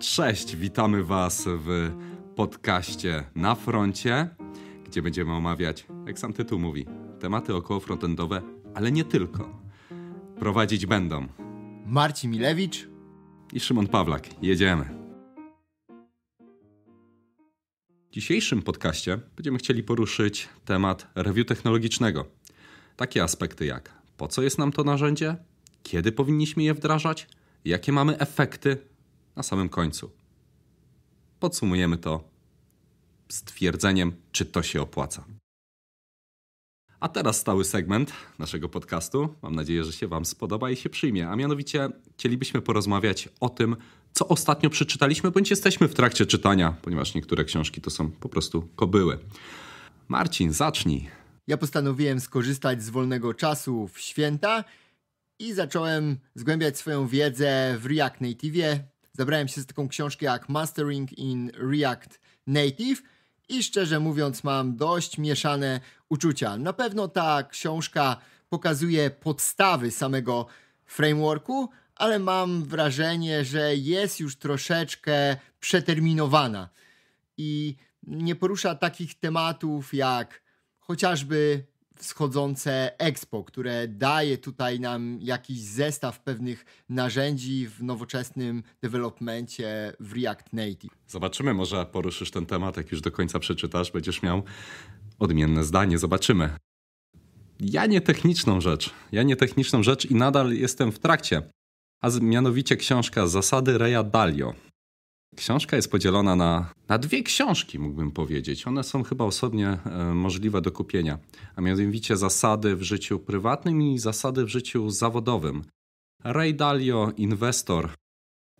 Cześć, witamy Was w podcaście Na Froncie, gdzie będziemy omawiać, jak sam tytuł mówi, tematy około frontendowe, ale nie tylko. Prowadzić będą Marcin Milewicz i Szymon Pawlak. Jedziemy. W dzisiejszym podcaście będziemy chcieli poruszyć temat review technologicznego. Takie aspekty jak po co jest nam to narzędzie, kiedy powinniśmy je wdrażać, jakie mamy efekty na samym końcu. Podsumujemy to stwierdzeniem, czy to się opłaca. A teraz stały segment naszego podcastu. Mam nadzieję, że się Wam spodoba i się przyjmie. A mianowicie chcielibyśmy porozmawiać o tym, co ostatnio przeczytaliśmy, bądź jesteśmy w trakcie czytania, ponieważ niektóre książki to są po prostu kobyły. Marcin, zacznij. Ja postanowiłem skorzystać z wolnego czasu w święta i zacząłem zgłębiać swoją wiedzę w React Native, zabrałem się z taką książkę jak Mastering in React Native i szczerze mówiąc mam dość mieszane uczucia. Na pewno ta książka pokazuje podstawy samego frameworku, ale mam wrażenie, że jest już troszeczkę przeterminowana i nie porusza takich tematów jak chociażby wschodzące Expo, które daje tutaj nam jakiś zestaw pewnych narzędzi w nowoczesnym developmentie w React Native. Zobaczymy, może poruszysz ten temat, jak już do końca przeczytasz, będziesz miał odmienne zdanie, zobaczymy. Ja nie techniczną rzecz, ja nie techniczną rzecz i nadal jestem w trakcie, a mianowicie książka Zasady Reja Dalio Książka jest podzielona na, na dwie książki, mógłbym powiedzieć. One są chyba osobnie e, możliwe do kupienia, a mianowicie zasady w życiu prywatnym i zasady w życiu zawodowym. Ray Dalio, inwestor,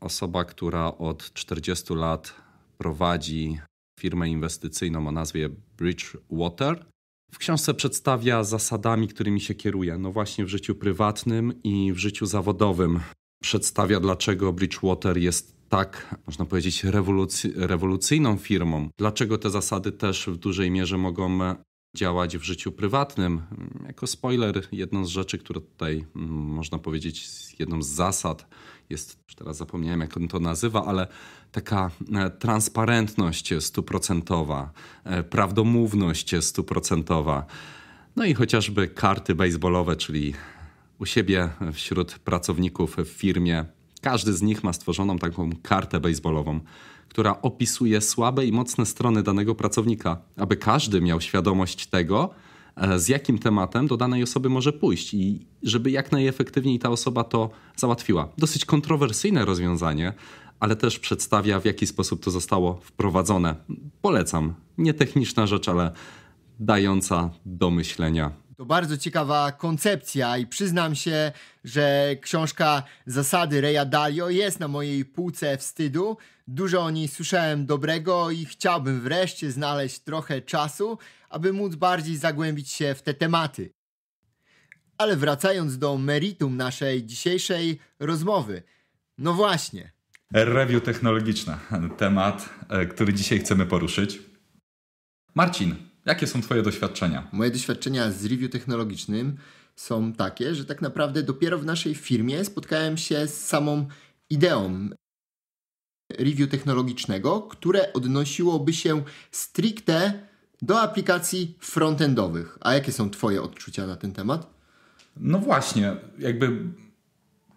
osoba, która od 40 lat prowadzi firmę inwestycyjną o nazwie Bridgewater. W książce przedstawia zasadami, którymi się kieruje, no właśnie w życiu prywatnym i w życiu zawodowym. Przedstawia, dlaczego Bridgewater jest tak, można powiedzieć, rewolucyjną firmą. Dlaczego te zasady też w dużej mierze mogą e, działać w życiu prywatnym? Jako spoiler, jedną z rzeczy, które tutaj mm, można powiedzieć, jedną z zasad jest, już teraz zapomniałem jak on to nazywa, ale taka e, transparentność stuprocentowa, e, prawdomówność stuprocentowa. No i chociażby karty baseballowe, czyli u siebie wśród pracowników w firmie każdy z nich ma stworzoną taką kartę baseballową, która opisuje słabe i mocne strony danego pracownika, aby każdy miał świadomość tego, e, z jakim tematem do danej osoby może pójść i żeby jak najefektywniej ta osoba to załatwiła. Dosyć kontrowersyjne rozwiązanie, ale też przedstawia, w jaki sposób to zostało wprowadzone. Polecam. Nietechniczna rzecz, ale dająca do myślenia to bardzo ciekawa koncepcja i przyznam się, że książka Zasady Reja Dalio jest na mojej półce wstydu. Dużo o niej słyszałem dobrego i chciałbym wreszcie znaleźć trochę czasu, aby móc bardziej zagłębić się w te tematy. Ale wracając do meritum naszej dzisiejszej rozmowy. No właśnie. Review technologiczna, temat, e, który dzisiaj chcemy poruszyć. Marcin, Jakie są Twoje doświadczenia? Moje doświadczenia z review technologicznym są takie, że tak naprawdę dopiero w naszej firmie spotkałem się z samą ideą review technologicznego, które odnosiłoby się stricte do aplikacji frontendowych. A jakie są Twoje odczucia na ten temat? No właśnie, jakby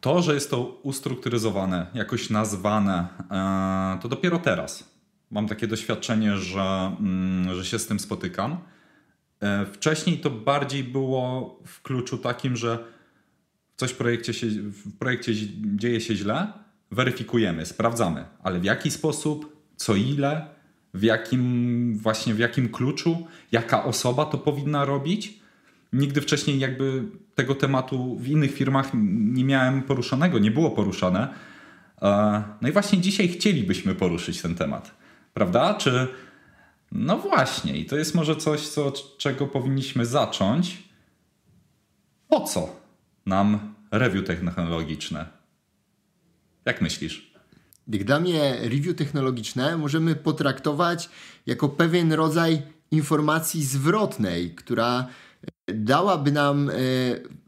to, że jest to ustrukturyzowane, jakoś nazwane, e, to dopiero teraz mam takie doświadczenie, że, mm, że się z tym spotykam. E, wcześniej to bardziej było w kluczu takim, że coś w projekcie, się, w projekcie dzieje się źle, weryfikujemy, sprawdzamy, ale w jaki sposób, co ile, w jakim właśnie w jakim kluczu, jaka osoba to powinna robić. Nigdy wcześniej jakby tego tematu w innych firmach nie miałem poruszonego, nie było poruszane. E, no i właśnie dzisiaj chcielibyśmy poruszyć ten temat prawda? Czy. No właśnie, i to jest może coś, co, od czego powinniśmy zacząć. Po co nam review technologiczne? Jak myślisz? Gdy dla mnie review technologiczne możemy potraktować jako pewien rodzaj informacji zwrotnej, która e, dałaby nam e,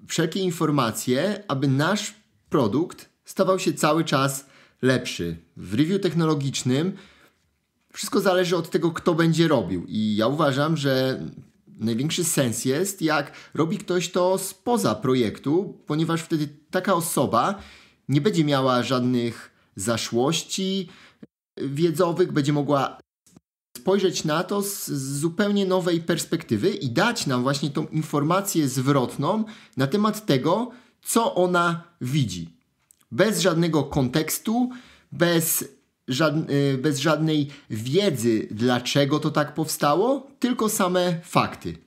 wszelkie informacje, aby nasz produkt stawał się cały czas lepszy. W review technologicznym wszystko zależy od tego, kto będzie robił. I ja uważam, że największy sens jest, jak robi ktoś to spoza projektu, ponieważ wtedy taka osoba nie będzie miała żadnych zaszłości wiedzowych, będzie mogła spojrzeć na to z, zupełnie nowej perspektywy i dać nam właśnie tą informację zwrotną na temat tego, co ona widzi. Bez żadnego kontekstu, bez Y, bez żadnej wiedzy, dlaczego to tak powstało, tylko same fakty.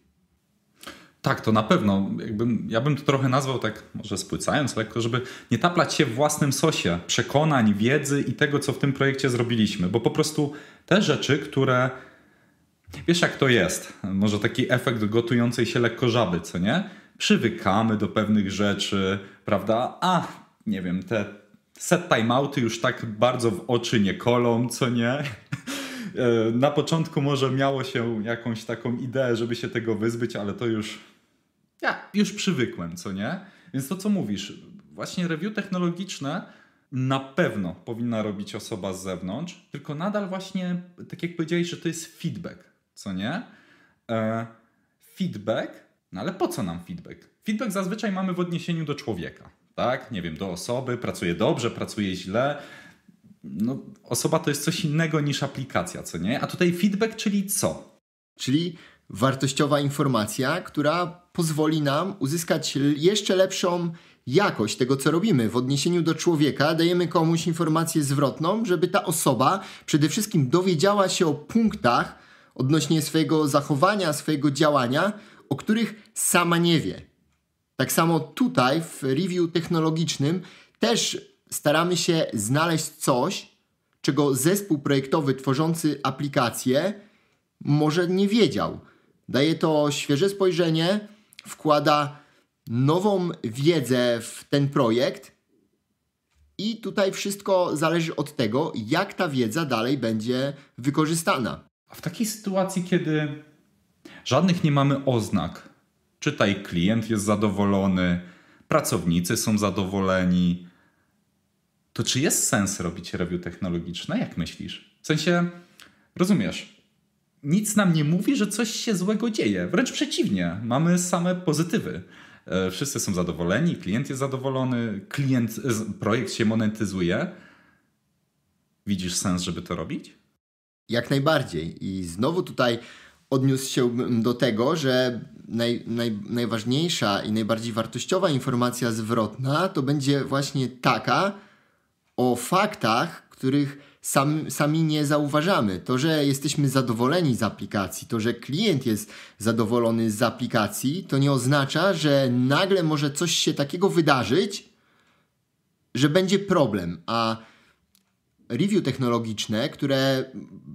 Tak, to na pewno. Jakbym, ja bym to trochę nazwał tak, może spłycając lekko, żeby nie taplać się w własnym sosie przekonań, wiedzy i tego, co w tym projekcie zrobiliśmy, bo po prostu te rzeczy, które. Wiesz, jak to jest? Może taki efekt gotującej się lekko żaby, co nie? Przywykamy do pewnych rzeczy, prawda? A, nie wiem, te set timeouty już tak bardzo w oczy nie kolą, co nie? E, na początku może miało się jakąś taką ideę, żeby się tego wyzbyć, ale to już ja już przywykłem, co nie? Więc to co mówisz, właśnie review technologiczne na pewno powinna robić osoba z zewnątrz, tylko nadal właśnie, tak jak powiedziałeś, że to jest feedback, co nie? E, feedback, no ale po co nam feedback? Feedback zazwyczaj mamy w odniesieniu do człowieka, tak? Nie wiem, do osoby, pracuje dobrze, pracuje źle. No, osoba to jest coś innego niż aplikacja, co nie? A tutaj feedback, czyli co? Czyli wartościowa informacja, która pozwoli nam uzyskać jeszcze lepszą jakość tego, co robimy. W odniesieniu do człowieka dajemy komuś informację zwrotną, żeby ta osoba przede wszystkim dowiedziała się o punktach odnośnie swojego zachowania, swojego działania, o których sama nie wie. Tak samo tutaj w review technologicznym też staramy się znaleźć coś, czego zespół projektowy tworzący aplikację może nie wiedział. Daje to świeże spojrzenie, wkłada nową wiedzę w ten projekt i tutaj wszystko zależy od tego, jak ta wiedza dalej będzie wykorzystana. A w takiej sytuacji, kiedy żadnych nie mamy oznak, Czytaj, klient jest zadowolony, pracownicy są zadowoleni. To czy jest sens robić review technologiczne? Jak myślisz? W sensie, rozumiesz, nic nam nie mówi, że coś się złego dzieje. Wręcz przeciwnie, mamy same pozytywy. E, wszyscy są zadowoleni, klient jest zadowolony, klient, e, projekt się monetyzuje. Widzisz sens, żeby to robić? Jak najbardziej. I znowu tutaj odniósł się do tego, że naj, naj, najważniejsza i najbardziej wartościowa informacja zwrotna to będzie właśnie taka o faktach, których sam, sami nie zauważamy. To, że jesteśmy zadowoleni z aplikacji, to, że klient jest zadowolony z aplikacji, to nie oznacza, że nagle może coś się takiego wydarzyć, że będzie problem. A review technologiczne, które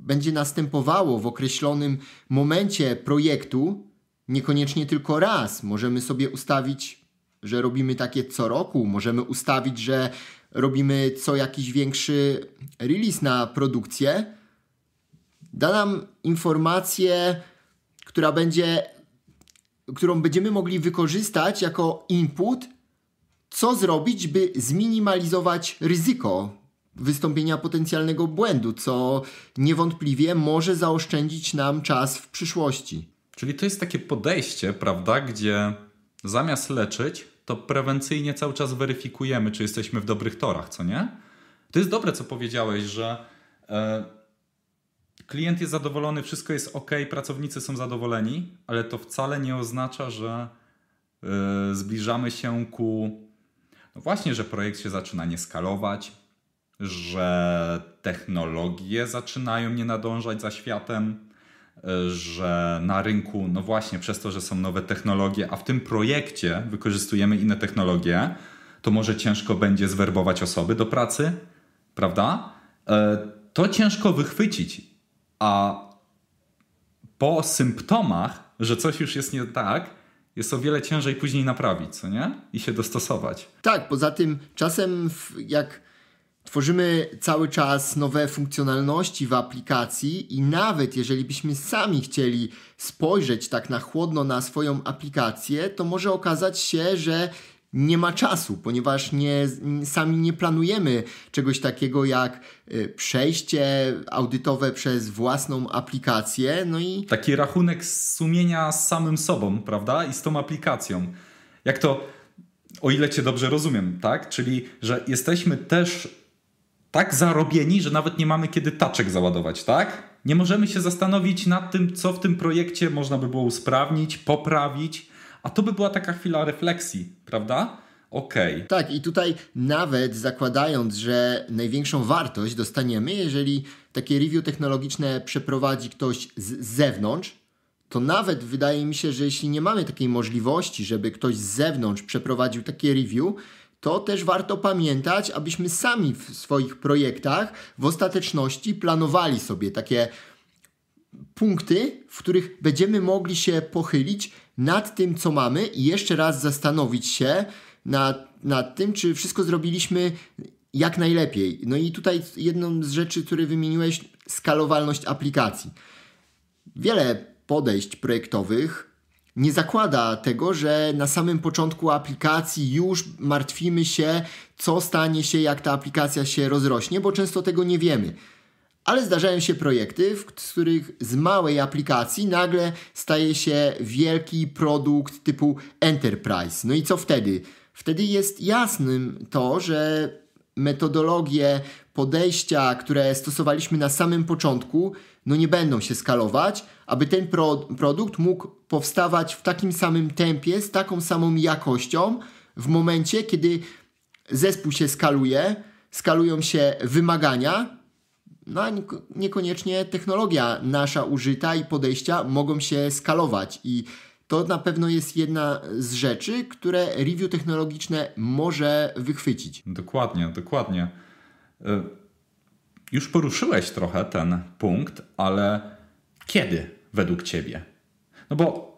będzie następowało w określonym momencie projektu, niekoniecznie tylko raz. Możemy sobie ustawić, że robimy takie co roku, możemy ustawić, że robimy co jakiś większy release na produkcję. Da nam informację, która będzie, którą będziemy mogli wykorzystać jako input, co zrobić, by zminimalizować ryzyko wystąpienia potencjalnego błędu, co niewątpliwie może zaoszczędzić nam czas w przyszłości. Czyli to jest takie podejście, prawda, gdzie zamiast leczyć, to prewencyjnie cały czas weryfikujemy, czy jesteśmy w dobrych torach, co nie? To jest dobre, co powiedziałeś, że e, klient jest zadowolony, wszystko jest ok, pracownicy są zadowoleni, ale to wcale nie oznacza, że e, zbliżamy się ku. No właśnie, że projekt się zaczyna nieskalować, że technologie zaczynają nie nadążać za światem, e, że na rynku, no właśnie przez to, że są nowe technologie, a w tym projekcie wykorzystujemy inne technologie, to może ciężko będzie zwerbować osoby do pracy, prawda? E, to ciężko wychwycić, a po symptomach, że coś już jest nie tak, jest o wiele ciężej później naprawić, co nie? I się dostosować. Tak, poza tym czasem jak Tworzymy cały czas nowe funkcjonalności w aplikacji i nawet jeżeli byśmy sami chcieli spojrzeć tak na chłodno na swoją aplikację, to może okazać się, że nie ma czasu, ponieważ nie, sami nie planujemy czegoś takiego jak y, przejście audytowe przez własną aplikację. No i taki rachunek sumienia z samym sobą, prawda? I z tą aplikacją. Jak to o ile cię dobrze rozumiem, tak? Czyli że jesteśmy też tak zarobieni, że nawet nie mamy kiedy taczek załadować, tak? Nie możemy się zastanowić nad tym, co w tym projekcie można by było usprawnić, poprawić, a to by była taka chwila refleksji, prawda? Okej. Okay. Tak, i tutaj nawet zakładając, że największą wartość dostaniemy, jeżeli takie review technologiczne przeprowadzi ktoś z zewnątrz, to nawet wydaje mi się, że jeśli nie mamy takiej możliwości, żeby ktoś z zewnątrz przeprowadził takie review, to też warto pamiętać, abyśmy sami w swoich projektach w ostateczności planowali sobie takie punkty, w których będziemy mogli się pochylić nad tym, co mamy i jeszcze raz zastanowić się nad, nad tym, czy wszystko zrobiliśmy jak najlepiej. No i tutaj jedną z rzeczy, które wymieniłeś, skalowalność aplikacji. Wiele podejść projektowych nie zakłada tego, że na samym początku aplikacji już martwimy się, co stanie się, jak ta aplikacja się rozrośnie, bo często tego nie wiemy. Ale zdarzają się projekty, w których z małej aplikacji nagle staje się wielki produkt typu enterprise. No i co wtedy? Wtedy jest jasnym to, że metodologie, podejścia, które stosowaliśmy na samym początku, no nie będą się skalować, aby ten pro produkt mógł powstawać w takim samym tempie, z taką samą jakością w momencie, kiedy zespół się skaluje, skalują się wymagania, no a niekoniecznie technologia nasza użyta i podejścia mogą się skalować i to na pewno jest jedna z rzeczy, które review technologiczne może wychwycić. Dokładnie, dokładnie. Y, już poruszyłeś trochę ten punkt, ale kiedy według ciebie? No bo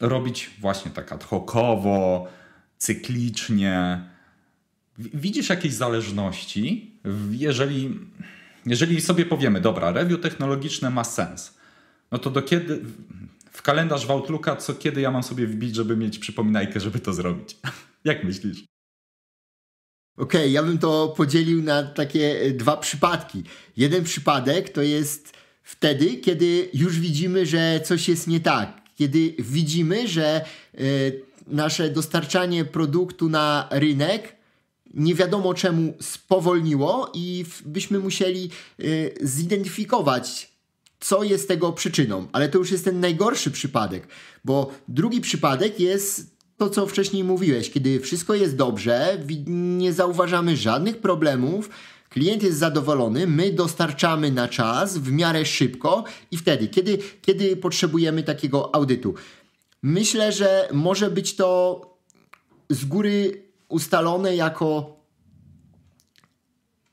robić właśnie tak ad hocowo, cyklicznie. Widzisz jakieś zależności, jeżeli, jeżeli sobie powiemy, dobra, review technologiczne ma sens, no to do kiedy w kalendarz w co kiedy ja mam sobie wbić, żeby mieć przypominajkę, żeby to zrobić? Jak myślisz? Okej, okay, ja bym to podzielił na takie e, dwa przypadki. Jeden przypadek to jest wtedy, kiedy już widzimy, że coś jest nie tak. Kiedy widzimy, że y, nasze dostarczanie produktu na rynek nie wiadomo czemu spowolniło i byśmy musieli y, zidentyfikować, co jest tego przyczyną. Ale to już jest ten najgorszy przypadek, bo drugi przypadek jest to, co wcześniej mówiłeś, kiedy wszystko jest dobrze, nie zauważamy żadnych problemów, klient jest zadowolony, my dostarczamy na czas, w miarę szybko i wtedy, kiedy, kiedy potrzebujemy takiego audytu. Myślę, że może być to z góry ustalone jako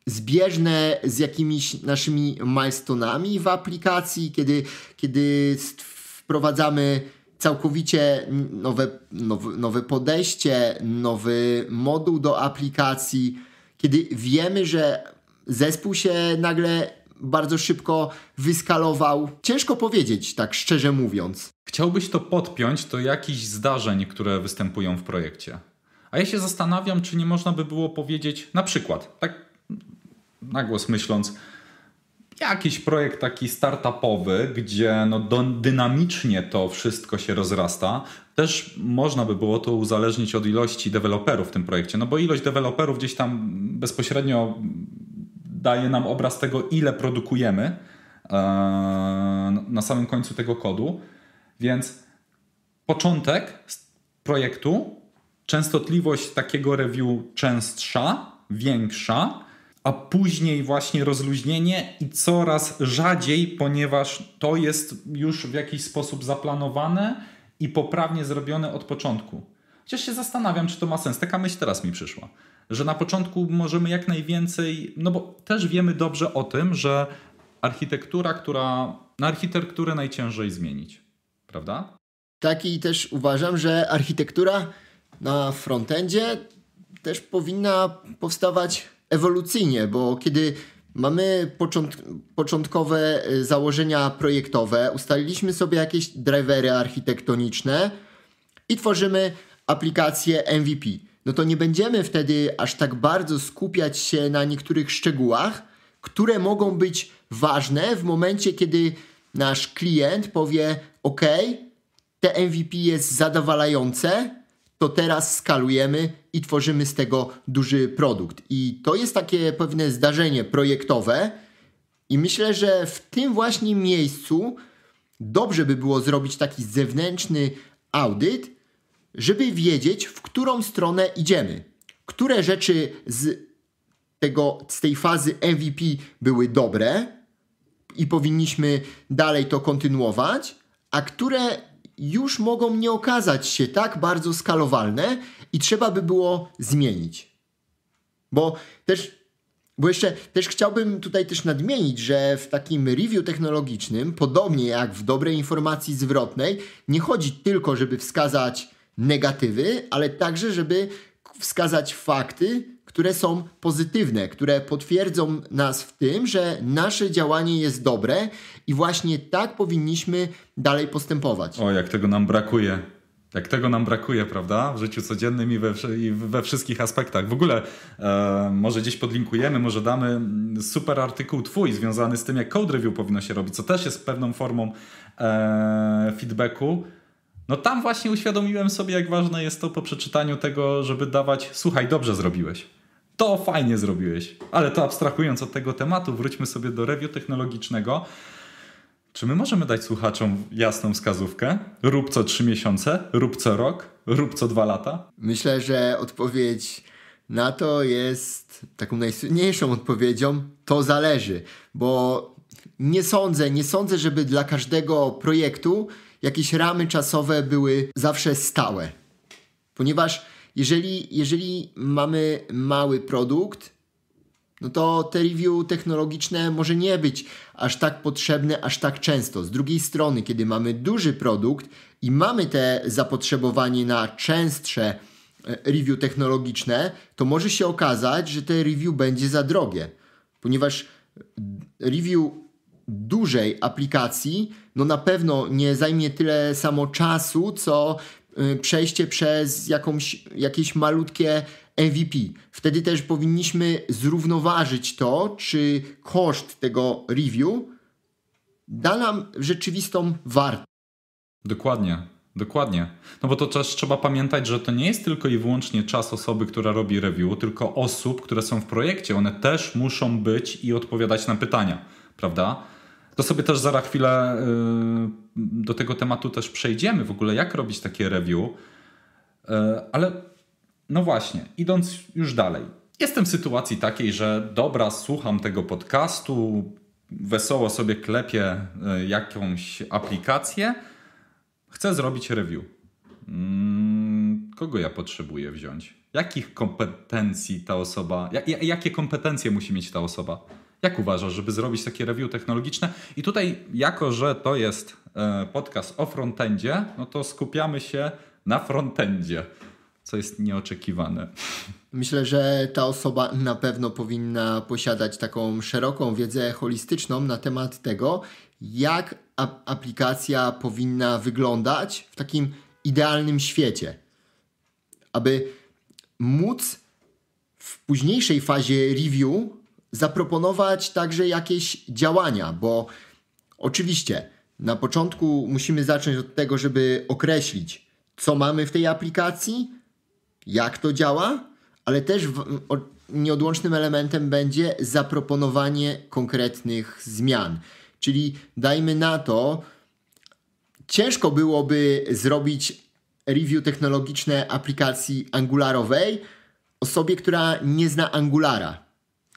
zbieżne z jakimiś naszymi milestonami w aplikacji, kiedy, kiedy wprowadzamy całkowicie nowe, nowe, nowe podejście, nowy moduł do aplikacji, kiedy wiemy, że zespół się nagle bardzo szybko wyskalował. Ciężko powiedzieć, tak szczerze mówiąc. Chciałbyś to podpiąć do jakichś zdarzeń, które występują w projekcie. A ja się zastanawiam, czy nie można by było powiedzieć, na przykład, tak na głos myśląc, jakiś projekt taki startupowy, gdzie no dynamicznie to wszystko się rozrasta, też można by było to uzależnić od ilości deweloperów w tym projekcie, no bo ilość deweloperów gdzieś tam bezpośrednio daje nam obraz tego, ile produkujemy e, na samym końcu tego kodu, więc początek projektu, częstotliwość takiego review częstsza, większa, a później właśnie rozluźnienie i coraz rzadziej, ponieważ to jest już w jakiś sposób zaplanowane i poprawnie zrobione od początku. Chociaż się zastanawiam, czy to ma sens. Taka myśl teraz mi przyszła, że na początku możemy jak najwięcej, no bo też wiemy dobrze o tym, że architektura, która. Na architekturę najciężej zmienić, prawda? Tak i też uważam, że architektura na frontendzie też powinna powstawać ewolucyjnie, bo kiedy mamy początkowe y, założenia projektowe, ustaliliśmy sobie jakieś drivery architektoniczne i tworzymy aplikację MVP. No to nie będziemy wtedy aż tak bardzo skupiać się na niektórych szczegółach, które mogą być ważne w momencie, kiedy nasz klient powie: OK, te MVP jest zadowalające, to teraz skalujemy i tworzymy z tego duży produkt. I to jest takie pewne zdarzenie projektowe, i myślę, że w tym właśnie miejscu dobrze by było zrobić taki zewnętrzny audyt, żeby wiedzieć, w którą stronę idziemy, które rzeczy z, tego, z tej fazy MVP były dobre i powinniśmy dalej to kontynuować, a które już mogą nie okazać się tak bardzo skalowalne i trzeba by było zmienić. Bo też, bo jeszcze też chciałbym tutaj też nadmienić, że w takim review technologicznym, podobnie jak w dobrej informacji zwrotnej, nie chodzi tylko, żeby wskazać negatywy, ale także, żeby wskazać fakty, które są pozytywne, które potwierdzą nas w tym, że nasze działanie jest dobre i właśnie tak powinniśmy dalej postępować. O, jak tego nam brakuje. Jak tego nam brakuje, prawda? W życiu codziennym i we, i we wszystkich aspektach. W ogóle e, może gdzieś podlinkujemy, może damy mm, super artykuł Twój związany z tym, jak code review powinno się robić, co też jest pewną formą e, feedbacku. No tam właśnie uświadomiłem sobie, jak ważne jest to po przeczytaniu tego, żeby dawać, słuchaj, dobrze zrobiłeś. To fajnie zrobiłeś. Ale to abstrahując od tego tematu, wróćmy sobie do review technologicznego. Czy my możemy dać słuchaczom jasną wskazówkę? Rób co trzy miesiące, rób co rok, rób co dwa lata? Myślę, że odpowiedź na to jest taką najsłynniejszą odpowiedzią: to zależy, bo nie sądzę, nie sądzę, żeby dla każdego projektu jakieś ramy czasowe były zawsze stałe. Ponieważ jeżeli, jeżeli mamy mały produkt, no to te review technologiczne może nie być aż tak potrzebne, aż tak często. Z drugiej strony, kiedy mamy duży produkt i mamy te zapotrzebowanie na częstsze e, review technologiczne, to może się okazać, że te review będzie za drogie, ponieważ review dużej aplikacji, no na pewno nie zajmie tyle samo czasu, co Y, przejście przez jakąś, jakieś malutkie MVP. E Wtedy też powinniśmy zrównoważyć to, czy koszt tego review da nam rzeczywistą wartość. Dokładnie. Dokładnie. No bo to też trzeba pamiętać, że to nie jest tylko i wyłącznie czas osoby, która robi review, tylko osób, które są w projekcie. One też muszą być i odpowiadać na pytania, prawda? To sobie też zaraz chwilę yy do tego tematu też przejdziemy, w ogóle jak robić takie review, e, ale no właśnie, idąc już dalej. Jestem w sytuacji takiej, że dobra, słucham tego podcastu, wesoło sobie klepię e, jakąś aplikację, chcę zrobić review. Mm, kogo ja potrzebuję wziąć? Jakich kompetencji ta osoba, jakie kompetencje musi mieć ta osoba? Jak uważasz, żeby zrobić takie review technologiczne? I tutaj, jako że to jest e, podcast o frontendzie, no to skupiamy się na frontendzie, co jest nieoczekiwane. Myślę, że ta osoba na pewno powinna posiadać taką szeroką wiedzę holistyczną na temat tego, jak aplikacja powinna wyglądać w takim idealnym świecie, aby móc w późniejszej fazie review zaproponować także jakieś działania, bo oczywiście na początku musimy zacząć od tego, żeby określić, co mamy w tej aplikacji, jak to działa, ale też w, o, nieodłącznym elementem będzie zaproponowanie konkretnych zmian. Czyli dajmy na to, ciężko byłoby zrobić review technologiczne aplikacji angularowej osobie, która nie zna Angulara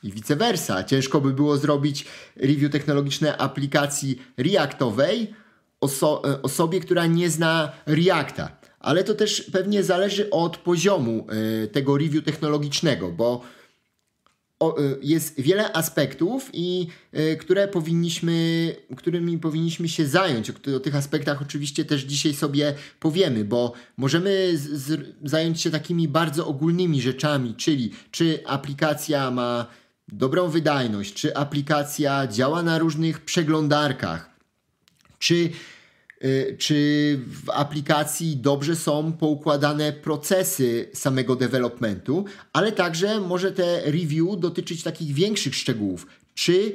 i vice versa. Ciężko by było zrobić review technologiczne aplikacji Reactowej oso e, osobie, która nie zna Reacta. Ale to też pewnie zależy od poziomu y, tego review technologicznego, bo o, y, jest wiele aspektów, i y, które powinniśmy, którymi powinniśmy się zająć. O, o, tych aspektach oczywiście też dzisiaj sobie powiemy, bo możemy z, z, zająć się takimi bardzo ogólnymi rzeczami, czyli czy aplikacja ma dobrą wydajność, czy aplikacja działa na różnych przeglądarkach, czy, y, czy w aplikacji dobrze są poukładane procesy samego developmentu, ale także może te review dotyczyć takich większych szczegółów, czy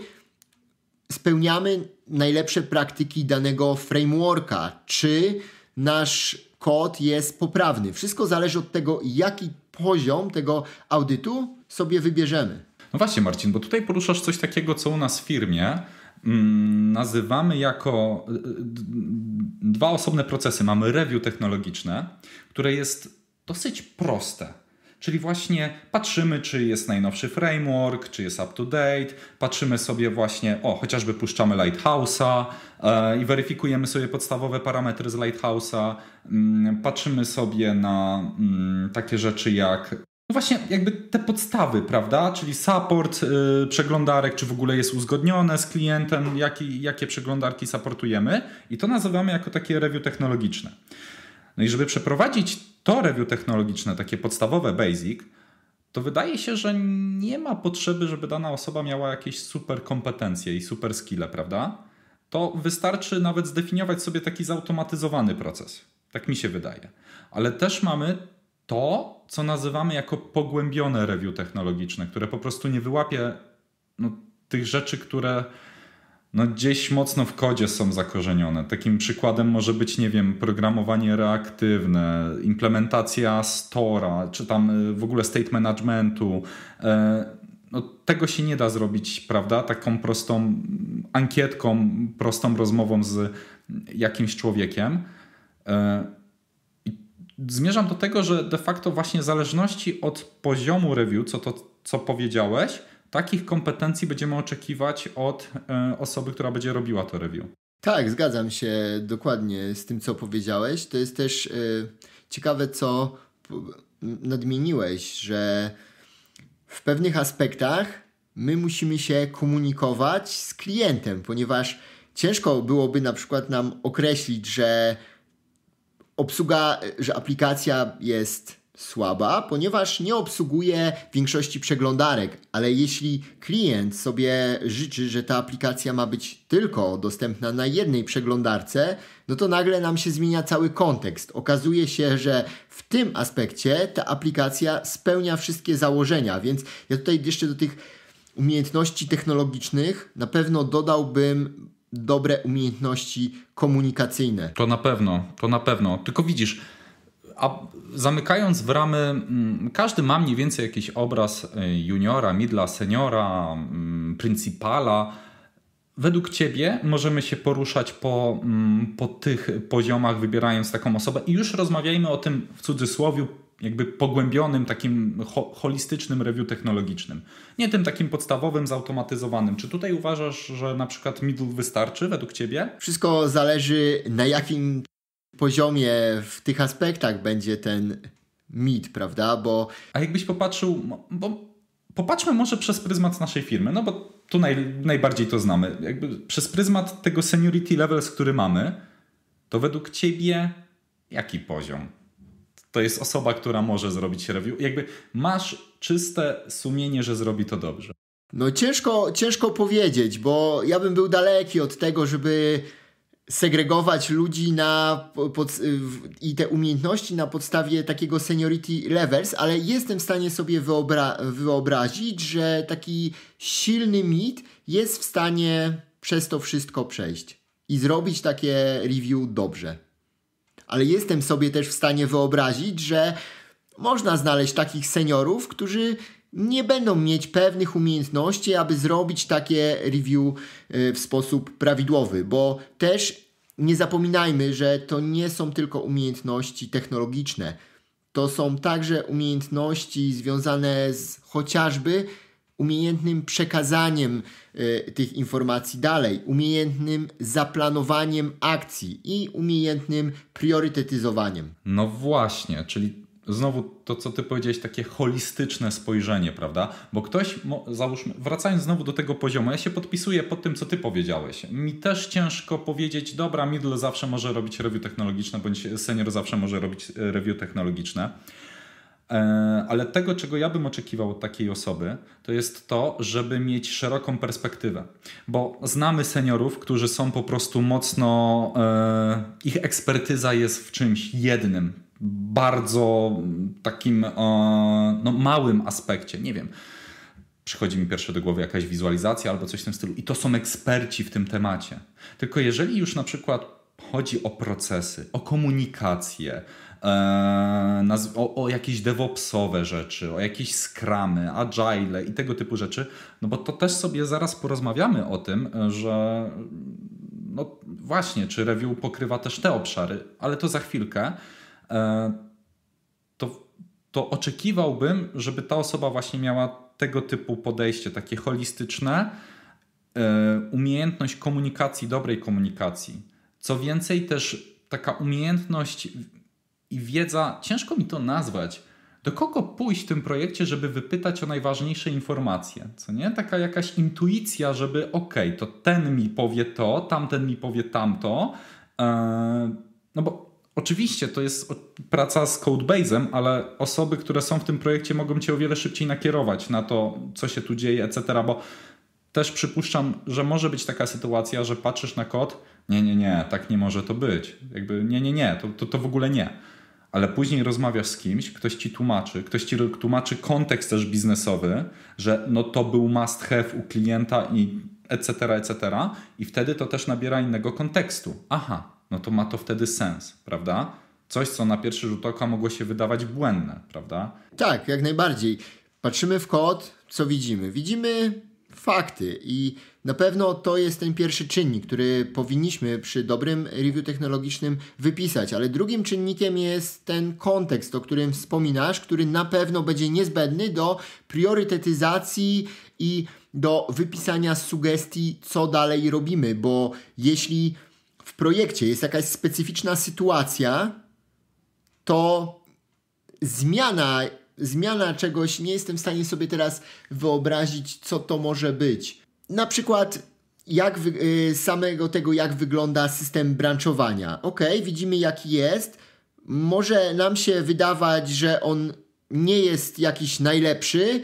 spełniamy najlepsze praktyki danego frameworka, czy nasz kod jest poprawny. Wszystko zależy od tego, jaki poziom tego audytu sobie wybierzemy. No właśnie, Marcin, bo tutaj poruszasz coś takiego, co u nas w firmie mm, nazywamy jako y, y, dwa osobne procesy. Mamy review technologiczne, które jest dosyć proste. Czyli właśnie patrzymy, czy jest najnowszy framework, czy jest up to date, patrzymy sobie właśnie, o, chociażby puszczamy Lighthouse'a e, i weryfikujemy sobie podstawowe parametry z Lighthouse'a, mm, patrzymy sobie na mm, takie rzeczy jak właśnie jakby te podstawy, prawda? Czyli support yy, przeglądarek, czy w ogóle jest uzgodnione z klientem, jaki, jakie przeglądarki supportujemy i to nazywamy jako takie review technologiczne. No i żeby przeprowadzić to review technologiczne, takie podstawowe basic, to wydaje się, że nie ma potrzeby, żeby dana osoba miała jakieś super kompetencje i super skille, prawda? To wystarczy nawet zdefiniować sobie taki zautomatyzowany proces. Tak mi się wydaje. Ale też mamy to, co nazywamy jako pogłębione review technologiczne, które po prostu nie wyłapie no, tych rzeczy, które no, gdzieś mocno w kodzie są zakorzenione. Takim przykładem może być, nie wiem, programowanie reaktywne, implementacja stora, czy tam e, w ogóle state managementu. E, no, tego się nie da zrobić, prawda? Taką prostą ankietką, prostą rozmową z jakimś człowiekiem. E, zmierzam do tego, że de facto właśnie w zależności od poziomu review, co to, co powiedziałeś, takich kompetencji będziemy oczekiwać od e, osoby, która będzie robiła to review. Tak, zgadzam się dokładnie z tym, co powiedziałeś. To jest też e, ciekawe, co nadmieniłeś, że w pewnych aspektach my musimy się komunikować z klientem, ponieważ ciężko byłoby na przykład nam określić, że obsługa, że aplikacja jest słaba, ponieważ nie obsługuje większości przeglądarek, ale jeśli klient sobie życzy, że ta aplikacja ma być tylko dostępna na jednej przeglądarce, no to nagle nam się zmienia cały kontekst. Okazuje się, że w tym aspekcie ta aplikacja spełnia wszystkie założenia, więc ja tutaj jeszcze do tych umiejętności technologicznych na pewno dodałbym dobre umiejętności komunikacyjne. To na pewno, to na pewno. Tylko widzisz, a zamykając w ramy, mm, każdy ma mniej więcej jakiś obraz e, juniora, midla, seniora, mm, principala. Według Ciebie możemy się poruszać po, mm, po tych poziomach, wybierając taką osobę, i już rozmawiajmy o tym w cudzysłowie jakby pogłębionym, takim ho holistycznym review technologicznym. Nie tym takim podstawowym, zautomatyzowanym. Czy tutaj uważasz, że na przykład middle wystarczy według Ciebie? Wszystko zależy na jakim poziomie w tych aspektach będzie ten mid, prawda? Bo... A jakbyś popatrzył, bo popatrzmy może przez pryzmat naszej firmy, no bo tu naj, najbardziej to znamy. Jakby przez pryzmat tego seniority levels, który mamy, to według Ciebie jaki poziom? to jest osoba, która może zrobić review. Jakby masz czyste sumienie, że zrobi to dobrze. No ciężko, ciężko powiedzieć, bo ja bym był daleki od tego, żeby segregować ludzi na pod, i te umiejętności na podstawie takiego seniority levels, ale jestem w stanie sobie wyobra wyobrazić, że taki silny mit jest w stanie przez to wszystko przejść i zrobić takie review dobrze ale jestem sobie też w stanie wyobrazić, że można znaleźć takich seniorów, którzy nie będą mieć pewnych umiejętności, aby zrobić takie review e, w sposób prawidłowy, bo też nie zapominajmy, że to nie są tylko umiejętności technologiczne. To są także umiejętności związane z chociażby umiejętnym przekazaniem y, tych informacji dalej, umiejętnym zaplanowaniem akcji i umiejętnym priorytetyzowaniem. No właśnie, czyli znowu to, co ty powiedziałeś, takie holistyczne spojrzenie, prawda? Bo ktoś, załóżmy, wracając znowu do tego poziomu, ja się podpisuję pod tym, co ty powiedziałeś. Mi też ciężko powiedzieć, dobra, middle zawsze może robić review technologiczne, bądź senior zawsze może robić e, review technologiczne. E, ale tego, czego ja bym oczekiwał od takiej osoby, to jest to, żeby mieć szeroką perspektywę, bo znamy seniorów, którzy są po prostu mocno, e, ich ekspertyza jest w czymś jednym, bardzo takim e, no, małym aspekcie, nie wiem przychodzi mi pierwsze do głowy jakaś wizualizacja albo coś w tym stylu. I to są eksperci w tym temacie. Tylko jeżeli już na przykład chodzi o procesy, o komunikację, E, o, o jakieś DevOpsowe rzeczy, o jakieś skramy, agile i tego typu rzeczy, no bo to też sobie zaraz porozmawiamy o tym, e, że no właśnie, czy review pokrywa też te obszary, ale to za chwilkę. E, to, to oczekiwałbym, żeby ta osoba właśnie miała tego typu podejście, takie holistyczne, umiejętność komunikacji, dobrej komunikacji. Co więcej, też taka umiejętność i wiedza, ciężko mi to nazwać. Do kogo pójść w tym projekcie, żeby wypytać o najważniejsze informacje? Co nie? Taka jakaś intuicja, żeby okej, okay, to ten mi powie to, tamten mi powie tamto. Eee, no bo Oczywiście to jest praca z codebase'em, ale osoby, które są w tym projekcie, mogą cię o wiele szybciej nakierować na to, co się tu dzieje, etc. Bo też przypuszczam, że może być taka sytuacja, że patrzysz na kod, nie, nie, nie, tak nie może to być. Jakby nie, nie, nie, to, to, to w ogóle nie ale później rozmawiasz z kimś, ktoś ci tłumaczy, ktoś ci tłumaczy kontekst też biznesowy, że no to był must have u klienta i etc., etc. I wtedy to też nabiera innego kontekstu. Aha, no to ma to wtedy sens, prawda? Coś, co na pierwszy rzut oka mogło się wydawać błędne, prawda? Tak, jak najbardziej. Patrzymy w kod, co widzimy? Widzimy fakty i na pewno to jest ten pierwszy czynnik, który powinniśmy przy dobrym review technologicznym wypisać, ale drugim czynnikiem jest ten kontekst, o którym wspominasz, który na pewno będzie niezbędny do priorytetyzacji i do wypisania sugestii, co dalej robimy, bo jeśli w projekcie jest jakaś specyficzna sytuacja, to zmiana zmiana czegoś, nie jestem w stanie sobie teraz wyobrazić, co to może być na przykład jak y, samego tego, jak wygląda system branchowania. Ok, widzimy jaki jest. Może nam się wydawać, że on nie jest jakiś najlepszy.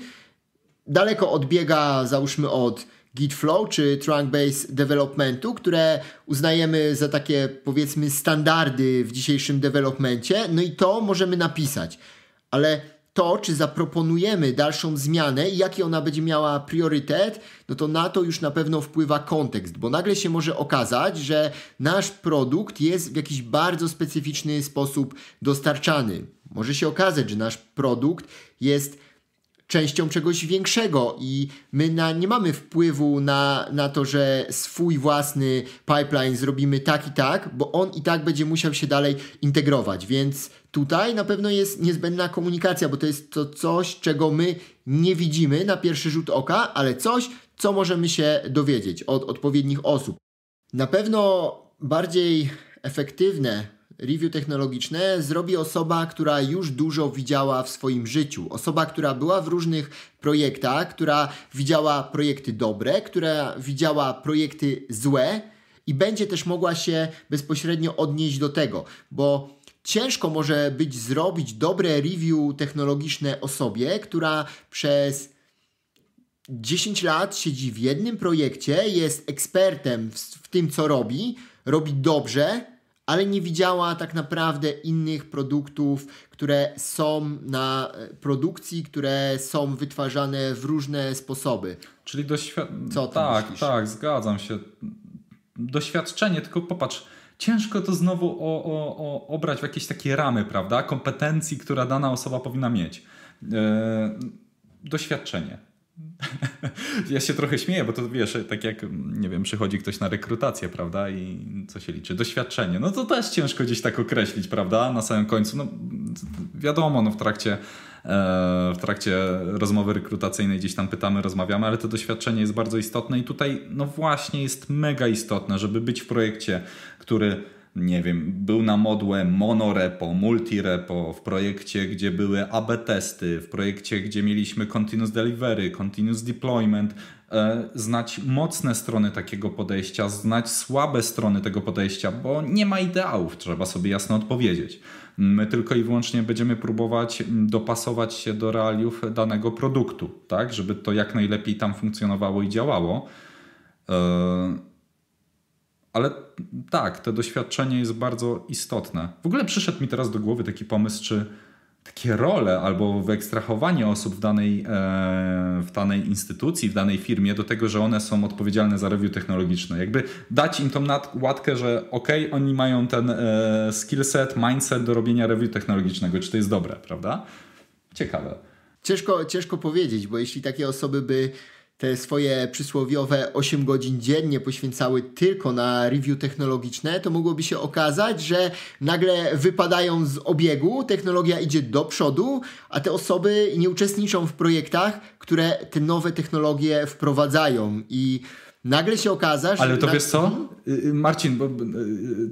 Daleko odbiega, załóżmy, od GitFlow czy Trunk-Based Developmentu, które uznajemy za takie, powiedzmy, standardy w dzisiejszym developmencie. No i to możemy napisać. Ale to, czy zaproponujemy dalszą zmianę i jaki ona będzie miała priorytet, no to na to już na pewno wpływa kontekst, bo nagle się może okazać, że nasz produkt jest w jakiś bardzo specyficzny sposób dostarczany. Może się okazać, że nasz produkt jest częścią czegoś większego i my na, nie mamy wpływu na, na to, że swój własny pipeline zrobimy tak i tak, bo on i tak będzie musiał się dalej integrować, więc Tutaj na pewno jest niezbędna komunikacja, bo to jest to coś, czego my nie widzimy na pierwszy rzut oka, ale coś, co możemy się dowiedzieć od odpowiednich osób. Na pewno bardziej efektywne review technologiczne zrobi osoba, która już dużo widziała w swoim życiu. Osoba, która była w różnych projektach, która widziała projekty dobre, która widziała projekty złe i będzie też mogła się bezpośrednio odnieść do tego, bo ciężko może być zrobić dobre review technologiczne osobie, która przez 10 lat siedzi w jednym projekcie, jest ekspertem w, w tym, co robi, robi dobrze, ale nie widziała tak naprawdę innych produktów, które są na e, produkcji, które są wytwarzane w różne sposoby. Czyli doświadczenie. Tak, myślisz? tak, zgadzam się. Doświadczenie, tylko popatrz ciężko to znowu o, o, o, obrać w jakieś takie ramy, prawda? Kompetencji, która dana osoba powinna mieć. Yy, doświadczenie. ja się trochę śmieję, bo to wiesz, tak jak, nie wiem, przychodzi ktoś na rekrutację, prawda? I co się liczy? Doświadczenie. No to też ciężko gdzieś tak określić, prawda? Na samym końcu, no wiadomo, no w trakcie E, w trakcie rozmowy rekrutacyjnej gdzieś tam pytamy, rozmawiamy, ale to doświadczenie jest bardzo istotne i tutaj no właśnie jest mega istotne, żeby być w projekcie, który nie wiem, był na modłę monorepo, multirepo, w projekcie, gdzie były AB testy, w projekcie, gdzie mieliśmy continuous delivery, continuous deployment, E, znać mocne strony takiego podejścia, znać słabe strony tego podejścia, bo nie ma ideałów, trzeba sobie jasno odpowiedzieć. My tylko i wyłącznie będziemy próbować dopasować się do realiów danego produktu, tak, żeby to jak najlepiej tam funkcjonowało i działało. E, ale tak, to doświadczenie jest bardzo istotne. W ogóle przyszedł mi teraz do głowy taki pomysł, czy takie role albo wyekstrahowanie osób w danej, e, w danej instytucji, w danej firmie do tego, że one są odpowiedzialne za review technologiczne. Jakby dać im tą łatkę, że ok, oni mają ten e, skill set, mindset do robienia review technologicznego, czy to jest dobre, prawda? Ciekawe. Ciężko, ciężko powiedzieć, bo jeśli takie osoby by te swoje przysłowiowe 8 godzin dziennie poświęcały tylko na review technologiczne, to mogłoby się okazać, że nagle wypadają z obiegu, technologia idzie do przodu, a te osoby nie uczestniczą w projektach, które te nowe technologie wprowadzają i Nagle się okaza, że... Ale to na... wiesz co, y, y, Marcin, bo, y,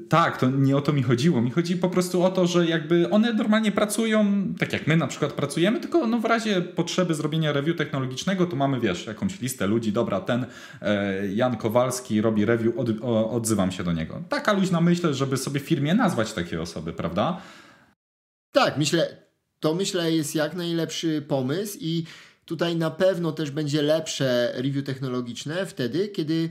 tak, to nie o to mi chodziło. Mi chodzi po prostu o to, że jakby one normalnie pracują, tak jak my na przykład pracujemy, tylko no w razie potrzeby zrobienia review technologicznego, to mamy, wiesz, jakąś listę ludzi, dobra, ten e, Jan Kowalski robi review, od, odzywam się do niego. Taka luźna myśl, żeby sobie firmie nazwać takie osoby, prawda? Tak, myślę, to myślę jest jak najlepszy pomysł i Tutaj na pewno też będzie lepsze review technologiczne wtedy, kiedy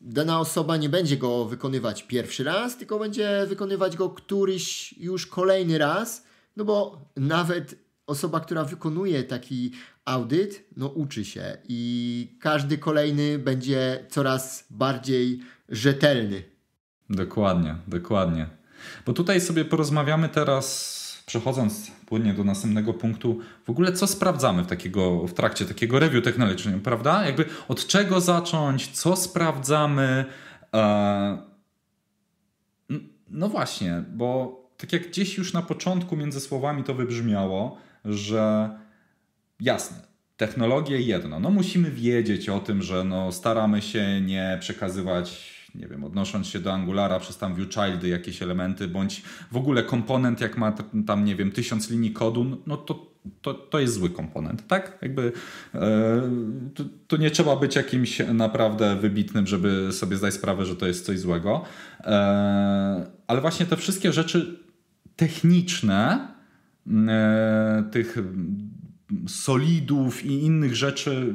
dana osoba nie będzie go wykonywać pierwszy raz, tylko będzie wykonywać go któryś już kolejny raz, no bo nawet osoba, która wykonuje taki audyt, no uczy się i każdy kolejny będzie coraz bardziej rzetelny. Dokładnie, dokładnie. Bo tutaj sobie porozmawiamy teraz przechodząc płynnie do następnego punktu, w ogóle co sprawdzamy w, takiego, w trakcie takiego review technologicznego, prawda? Jakby od czego zacząć, co sprawdzamy. E, no właśnie, bo tak jak gdzieś już na początku między słowami to wybrzmiało, że jasne, technologia jedno, no musimy wiedzieć o tym, że no staramy się nie przekazywać nie wiem, odnosząc się do Angulara przez tam viewchildy jakieś elementy, bądź w ogóle komponent, jak ma tam, nie wiem, tysiąc linii kodu, no to, to, to jest zły komponent, tak? Jakby yy, to, to, nie trzeba być jakimś naprawdę wybitnym, żeby sobie zdać sprawę, że to jest coś złego. Yy, ale właśnie te wszystkie rzeczy techniczne yy, tych solidów i innych rzeczy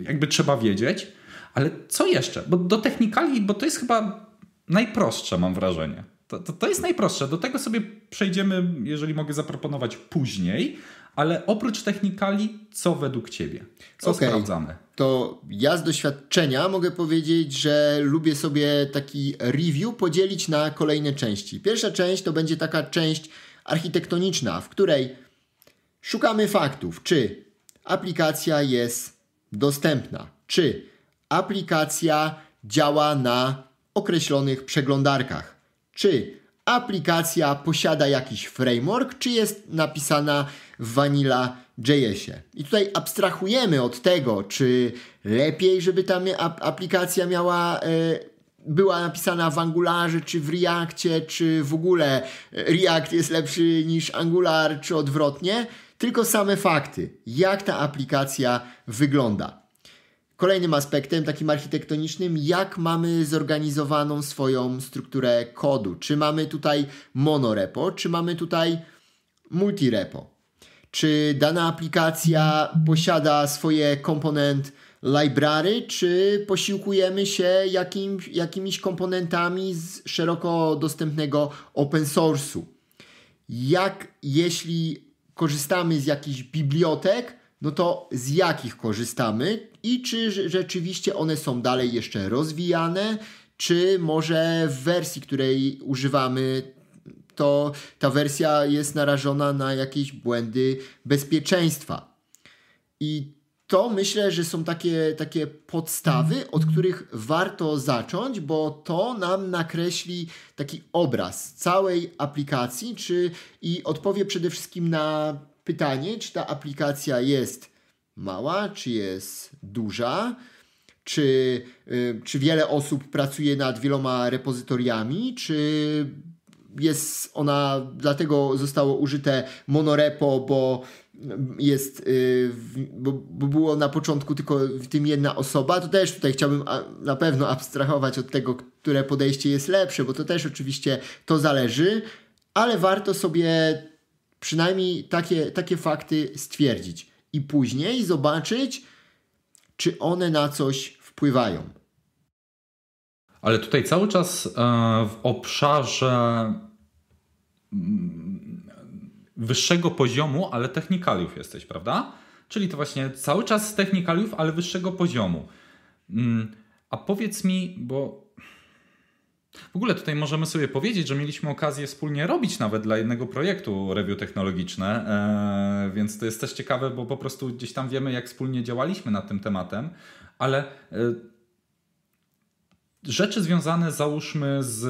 jakby trzeba wiedzieć. Ale co jeszcze? Bo do technikali, bo to jest chyba najprostsze, mam wrażenie. To, to, to jest najprostsze. Do tego sobie przejdziemy, jeżeli mogę zaproponować później, ale oprócz technikali, co według Ciebie? Co okay. sprawdzamy? To ja z doświadczenia mogę powiedzieć, że lubię sobie taki review podzielić na kolejne części. Pierwsza część to będzie taka część architektoniczna, w której szukamy faktów, czy aplikacja jest dostępna, czy aplikacja działa na określonych przeglądarkach. Czy aplikacja posiada jakiś framework, czy jest napisana w Vanilla JS-ie. I tutaj abstrahujemy od tego, czy lepiej, żeby ta aplikacja miała. Y była napisana w Angularze, czy w Reactie, czy w ogóle e, React jest lepszy niż Angular, czy odwrotnie, tylko same fakty, jak ta aplikacja wygląda. Kolejnym aspektem, takim architektonicznym, jak mamy zorganizowaną swoją strukturę kodu. Czy mamy tutaj monorepo, czy mamy tutaj multirepo. Czy dana aplikacja posiada swoje komponent library, czy posiłkujemy się jakim, jakimiś komponentami z szeroko dostępnego open source'u. Jak jeśli korzystamy z jakichś bibliotek, no to z jakich korzystamy i czy rzeczywiście one są dalej jeszcze rozwijane, czy może w wersji, której używamy, to ta wersja jest narażona na jakieś błędy bezpieczeństwa. I to myślę, że są takie, takie podstawy, od których warto zacząć, bo to nam nakreśli taki obraz całej aplikacji, czy i odpowie przede wszystkim na Pytanie, czy ta aplikacja jest mała, czy jest duża, czy, y, czy wiele osób pracuje nad wieloma repozytoriami, czy jest ona, dlatego zostało użyte monorepo, bo jest, y, bo, bo było na początku tylko w tym jedna osoba, to też tutaj chciałbym na pewno abstrahować od tego, które podejście jest lepsze, bo to też oczywiście to zależy, ale warto sobie przynajmniej takie, takie fakty stwierdzić i później zobaczyć, czy one na coś wpływają. Ale tutaj cały czas e, w obszarze mm, wyższego poziomu, ale technikaliów jesteś, prawda? Czyli to właśnie cały czas z technikaliów, ale wyższego poziomu. Mm, a powiedz mi, bo w ogóle tutaj możemy sobie powiedzieć, że mieliśmy okazję wspólnie robić nawet dla jednego projektu review technologiczne, e, więc to jest też ciekawe, bo po prostu gdzieś tam wiemy, jak wspólnie działaliśmy nad tym tematem, ale e, rzeczy związane załóżmy z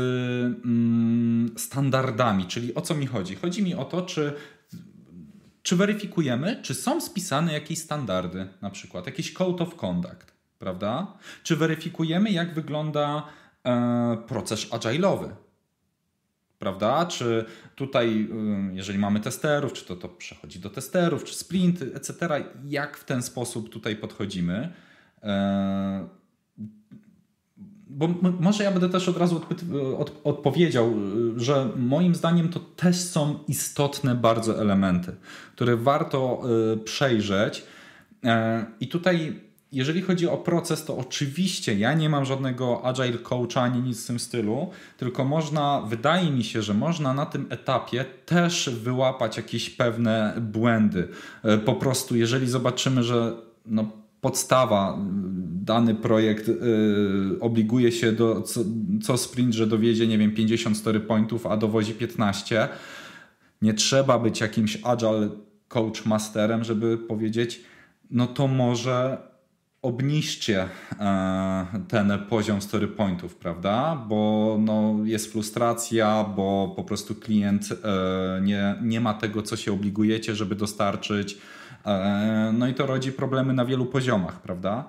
mm, standardami, czyli o co mi chodzi? Chodzi mi o to, czy czy weryfikujemy, czy są spisane jakieś standardy, na przykład jakiś code of conduct, prawda? Czy weryfikujemy, jak wygląda E, proces agile'owy. Prawda? Czy tutaj, y, jeżeli mamy testerów, czy to, to przechodzi do testerów, czy sprint, etc. Jak w ten sposób tutaj podchodzimy? E, bo może ja będę też od razu y, od, odpowiedział, y, że moim zdaniem to też są istotne bardzo elementy, które warto przejrzeć. E, I tutaj jeżeli chodzi o proces, to oczywiście ja nie mam żadnego agile coacha ani nic w tym stylu, tylko można, wydaje mi się, że można na tym etapie też wyłapać jakieś pewne błędy. E, po prostu, jeżeli zobaczymy, że no, podstawa, dany projekt yy, obliguje się do co, co sprint, że dowiedzie nie wiem, 50 story pointów, a dowozi 15, nie trzeba być jakimś agile coach masterem, żeby powiedzieć, no to może obniżcie e, ten poziom story pointów, prawda? Bo no, jest frustracja, bo po prostu klient e, nie, nie ma tego, co się obligujecie, żeby dostarczyć. E, no i to rodzi problemy na wielu poziomach, prawda?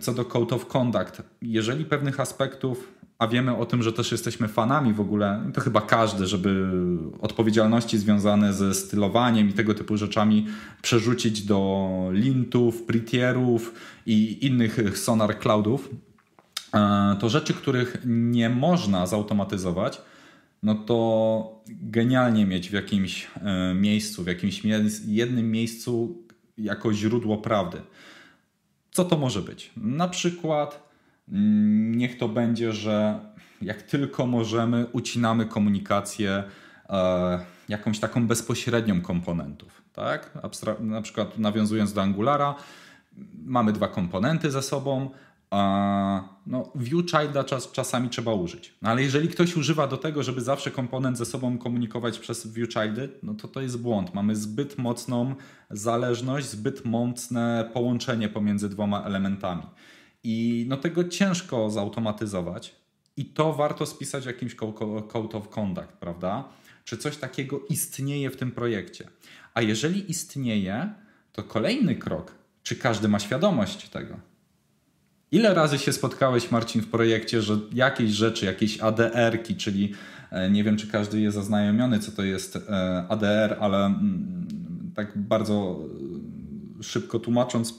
Co do Code of Conduct, jeżeli pewnych aspektów, a wiemy o tym, że też jesteśmy fanami w ogóle, to chyba każdy, żeby odpowiedzialności związane ze stylowaniem i tego typu rzeczami przerzucić do lintów, pretierów i innych e, sonar cloudów, e, to rzeczy, których nie można zautomatyzować, no to genialnie mieć w jakimś e, miejscu, w jakimś jednym miejscu jako źródło prawdy. Co to może być? Na przykład, mm, niech to będzie, że jak tylko możemy, ucinamy komunikację jakąś taką bezpośrednią komponentów. Tak? Na przykład nawiązując do Angulara, Mamy dwa komponenty ze sobą. A no, ViewChilda czas, czasami trzeba użyć. No, ale jeżeli ktoś używa do tego, żeby zawsze komponent ze sobą komunikować przez ViewChildy, no to to jest błąd. Mamy zbyt mocną zależność, zbyt mocne połączenie pomiędzy dwoma elementami. I no, tego ciężko zautomatyzować. I to warto spisać jakimś code of conduct, prawda? Czy coś takiego istnieje w tym projekcie? A jeżeli istnieje, to kolejny krok czy każdy ma świadomość tego? Ile razy się spotkałeś, Marcin, w projekcie, że jakieś rzeczy, jakieś ADR-ki, czyli e, nie wiem, czy każdy jest zaznajomiony, co to jest e, ADR, ale mm, tak bardzo e, szybko tłumacząc,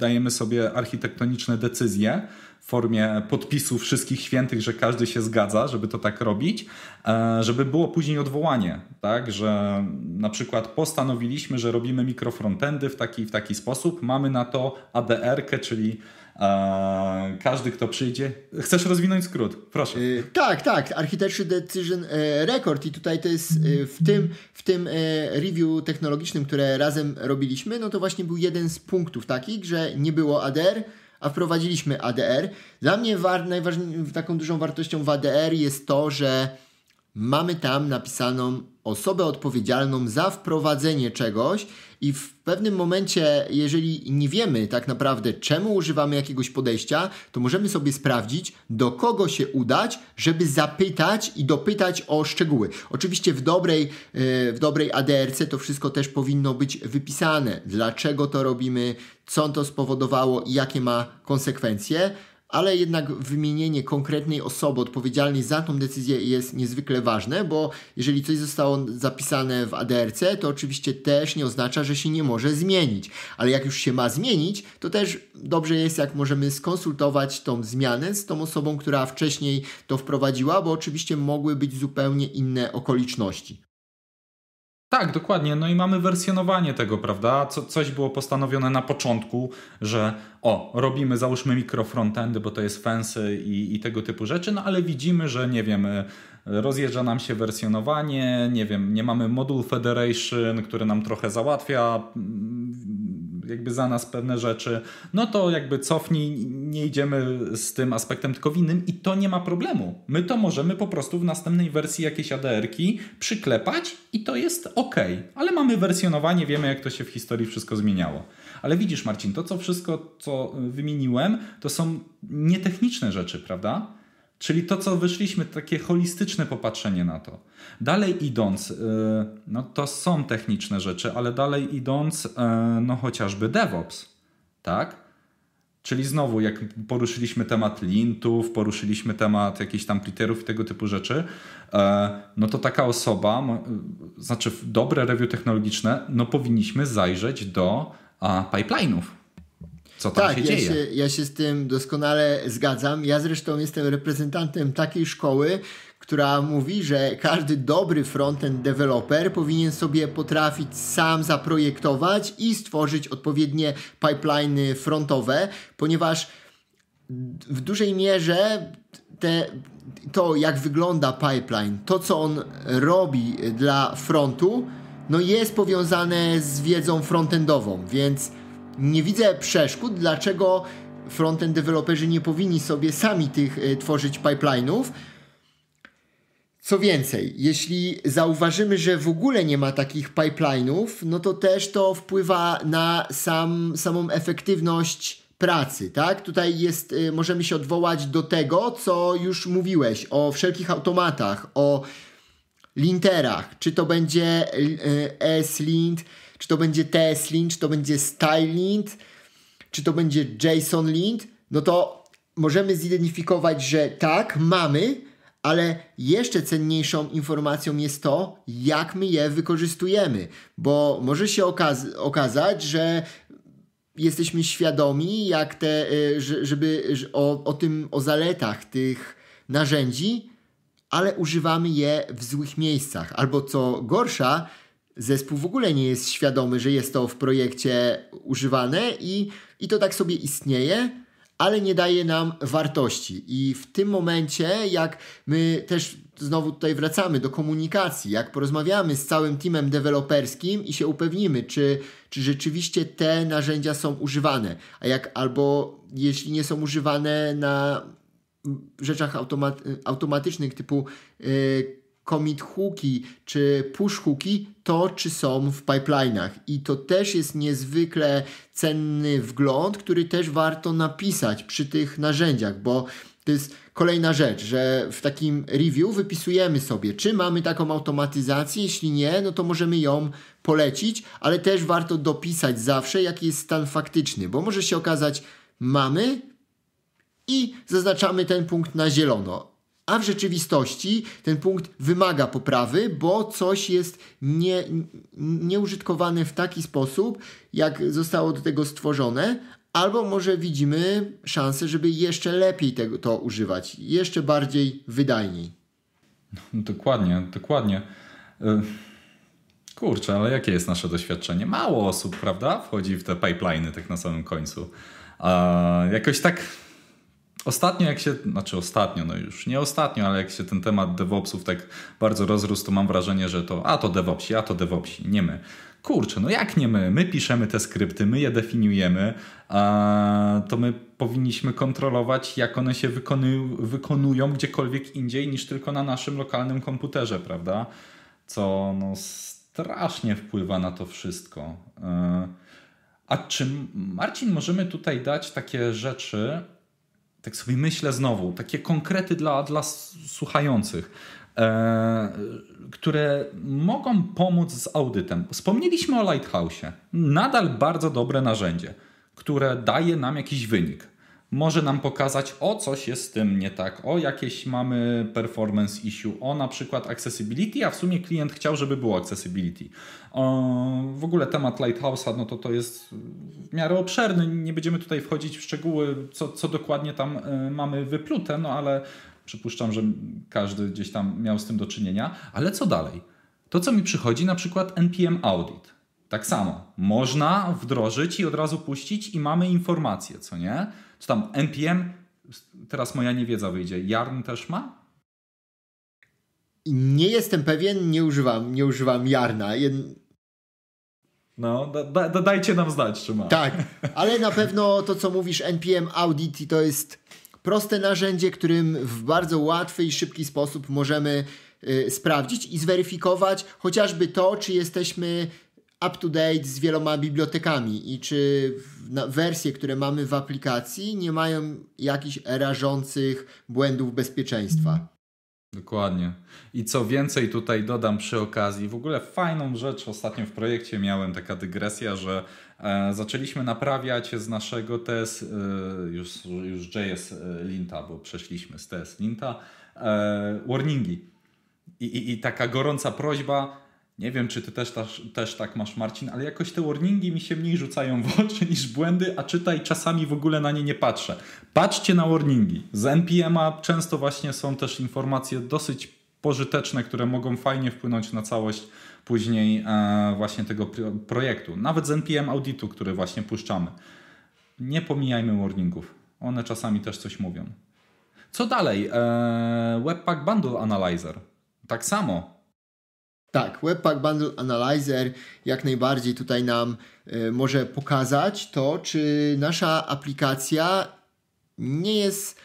dajemy sobie architektoniczne decyzje, w formie podpisu wszystkich świętych, że każdy się zgadza, żeby to tak robić, e, żeby było później odwołanie, tak, że na przykład postanowiliśmy, że robimy mikrofrontendy w taki, w taki sposób, mamy na to ADR-kę, czyli e, każdy, kto przyjdzie. Chcesz rozwinąć skrót? Proszę. Y, tak, tak. Architecture Decision e, Record. I tutaj to jest y, w tym, w tym review technologicznym, które razem robiliśmy, no to właśnie był jeden z punktów takich, że nie było ADR, a wprowadziliśmy ADR. Dla mnie najważniejszą taką dużą wartością w ADR jest to, że mamy tam napisaną osobę odpowiedzialną za wprowadzenie czegoś i w pewnym momencie, jeżeli nie wiemy tak naprawdę, czemu używamy jakiegoś podejścia, to możemy sobie sprawdzić, do kogo się udać, żeby zapytać i dopytać o szczegóły. Oczywiście w dobrej, e, w dobrej ADRC to wszystko też powinno być wypisane, dlaczego to robimy, co to spowodowało i jakie ma konsekwencje ale jednak wymienienie konkretnej osoby odpowiedzialnej za tą decyzję jest niezwykle ważne, bo jeżeli coś zostało zapisane w ADRC, to oczywiście też nie oznacza, że się nie może zmienić, ale jak już się ma zmienić, to też dobrze jest, jak możemy skonsultować tą zmianę z tą osobą, która wcześniej to wprowadziła, bo oczywiście mogły być zupełnie inne okoliczności. Tak, dokładnie. No i mamy wersjonowanie tego, prawda? Co, coś było postanowione na początku, że o, robimy załóżmy mikro frontendy, bo to jest fancy i, i tego typu rzeczy, no ale widzimy, że nie wiem, rozjeżdża nam się wersjonowanie, nie wiem, nie mamy moduł federation, który nam trochę załatwia jakby za nas pewne rzeczy, no to jakby cofnij, nie idziemy z tym aspektem tylko w innym i to nie ma problemu. My to możemy po prostu w następnej wersji jakieś ADR-ki przyklepać i to jest ok, ale mamy wersjonowanie, wiemy jak to się w historii wszystko zmieniało. Ale widzisz Marcin, to co wszystko, co y, wymieniłem, to są nietechniczne rzeczy, prawda? Czyli to, co wyszliśmy, takie holistyczne popatrzenie na to. Dalej idąc, y, no to są techniczne rzeczy, ale dalej idąc, y, no chociażby DevOps, tak? Czyli znowu, jak poruszyliśmy temat lintów, poruszyliśmy temat jakichś tam pliterów i tego typu rzeczy, y, no to taka osoba, znaczy dobre review technologiczne, no powinniśmy zajrzeć do pipeline'ów co tam tak, się ja dzieje. Się, ja się z tym doskonale zgadzam. Ja zresztą jestem reprezentantem takiej szkoły, która mówi, że każdy dobry frontend developer powinien sobie potrafić sam zaprojektować i stworzyć odpowiednie pipeliny frontowe, ponieważ w dużej mierze te, to, jak wygląda pipeline, to co on robi dla frontu, no jest powiązane z wiedzą frontendową, więc nie widzę przeszkód, dlaczego frontend deweloperzy nie powinni sobie sami tych y, tworzyć pipeline'ów. Co więcej, jeśli zauważymy, że w ogóle nie ma takich pipeline'ów, no to też to wpływa na sam, samą efektywność pracy, tak? Tutaj jest, y, możemy się odwołać do tego, co już mówiłeś o wszelkich automatach, o linterach, czy to będzie y, S-lint, czy to będzie TS Lint, czy to będzie Style Lint, czy to będzie JSON Lint, no to możemy zidentyfikować, że tak, mamy, ale jeszcze cenniejszą informacją jest to, jak my je wykorzystujemy, bo może się okaz- okazać, że jesteśmy świadomi, jak te, y, żeby o, o tym, o zaletach tych narzędzi, ale używamy je w złych miejscach, albo co gorsza, zespół w ogóle nie jest świadomy, że jest to w projekcie używane i, i to tak sobie istnieje, ale nie daje nam wartości. I w tym momencie, jak my też znowu tutaj wracamy do komunikacji, jak porozmawiamy z całym teamem deweloperskim i się upewnimy, czy, czy rzeczywiście te narzędzia są używane, a jak albo jeśli nie są używane na rzeczach automat- automatycznych typu. Yy, commit hooki czy push hooki, to czy są w pipeline'ach. I to też jest niezwykle cenny wgląd, który też warto napisać przy tych narzędziach, bo to jest kolejna rzecz, że w takim review wypisujemy sobie, czy mamy taką automatyzację, jeśli nie, no to możemy ją polecić, ale też warto dopisać zawsze, jaki jest stan faktyczny, bo może się okazać, mamy i zaznaczamy ten punkt na zielono, a w rzeczywistości ten punkt wymaga poprawy, bo coś jest nie, nieużytkowane w taki sposób, jak zostało do tego stworzone, albo może widzimy szansę, żeby jeszcze lepiej tego, to używać, jeszcze bardziej wydajniej. No, dokładnie, dokładnie. Y, kurczę, ale jakie jest nasze doświadczenie? Mało osób, prawda, wchodzi w te pipeliny tak na samym końcu. A jakoś tak Ostatnio jak się, znaczy ostatnio, no już nie ostatnio, ale jak się ten temat DevOpsów tak bardzo rozrósł, to mam wrażenie, że to a to DevOpsi, a to DevOpsi, nie my. Kurczę, no jak nie my? My piszemy te skrypty, my je definiujemy, a to my powinniśmy kontrolować, jak one się wykonują, wykonują gdziekolwiek indziej niż tylko na naszym lokalnym komputerze, prawda? Co no strasznie wpływa na to wszystko. E, a czy Marcin możemy tutaj dać takie rzeczy, tak sobie myślę znowu, takie konkrety dla, dla słuchających, e, które mogą pomóc z audytem. Wspomnieliśmy o Lighthouse. Nadal bardzo dobre narzędzie, które daje nam jakiś wynik może nam pokazać, o coś jest z tym nie tak, o jakieś mamy performance issue, o na przykład accessibility, a w sumie klient chciał, żeby było accessibility. O, w ogóle temat Lighthouse'a, no to to jest w miarę obszerny, nie będziemy tutaj wchodzić w szczegóły, co, co dokładnie tam e, mamy wyplute, no ale przypuszczam, że każdy gdzieś tam miał z tym do czynienia. Ale co dalej? To, co mi przychodzi, na przykład NPM Audit. Tak samo. Można wdrożyć i od razu puścić i mamy informacje, co nie? Co tam, NPM? Teraz moja niewiedza wyjdzie. Yarn też ma? Nie jestem pewien, nie używam, nie używam Jarna. Jed... No, da, da, dajcie nam znać, czy ma. Tak, ale na pewno to, co mówisz, NPM Audit to jest proste narzędzie, którym w bardzo łatwy i szybki sposób możemy y, sprawdzić i zweryfikować chociażby to, czy jesteśmy up to date z wieloma bibliotekami i czy wersje, które mamy w aplikacji, nie mają jakichś rażących błędów bezpieczeństwa. Dokładnie. I co więcej, tutaj dodam przy okazji, w ogóle fajną rzecz ostatnio w projekcie miałem taka dygresja, że e, zaczęliśmy naprawiać z naszego TS, e, już, już JS Linta, bo przeszliśmy z TS Linta, e, warningi. I, i, I taka gorąca prośba, nie wiem, czy ty też, też, też tak masz, Marcin, ale jakoś te warningi mi się mniej rzucają w oczy niż błędy, a czytaj czasami w ogóle na nie nie patrzę. Patrzcie na warningi. Z NPM-a często właśnie są też informacje dosyć pożyteczne, które mogą fajnie wpłynąć na całość później e, właśnie tego projektu. Nawet z NPM audytu, który właśnie puszczamy. Nie pomijajmy warningów. One czasami też coś mówią. Co dalej? E, Webpack Bundle Analyzer. Tak samo tak, Webpack Bundle Analyzer jak najbardziej tutaj nam y, może pokazać to, czy nasza aplikacja nie jest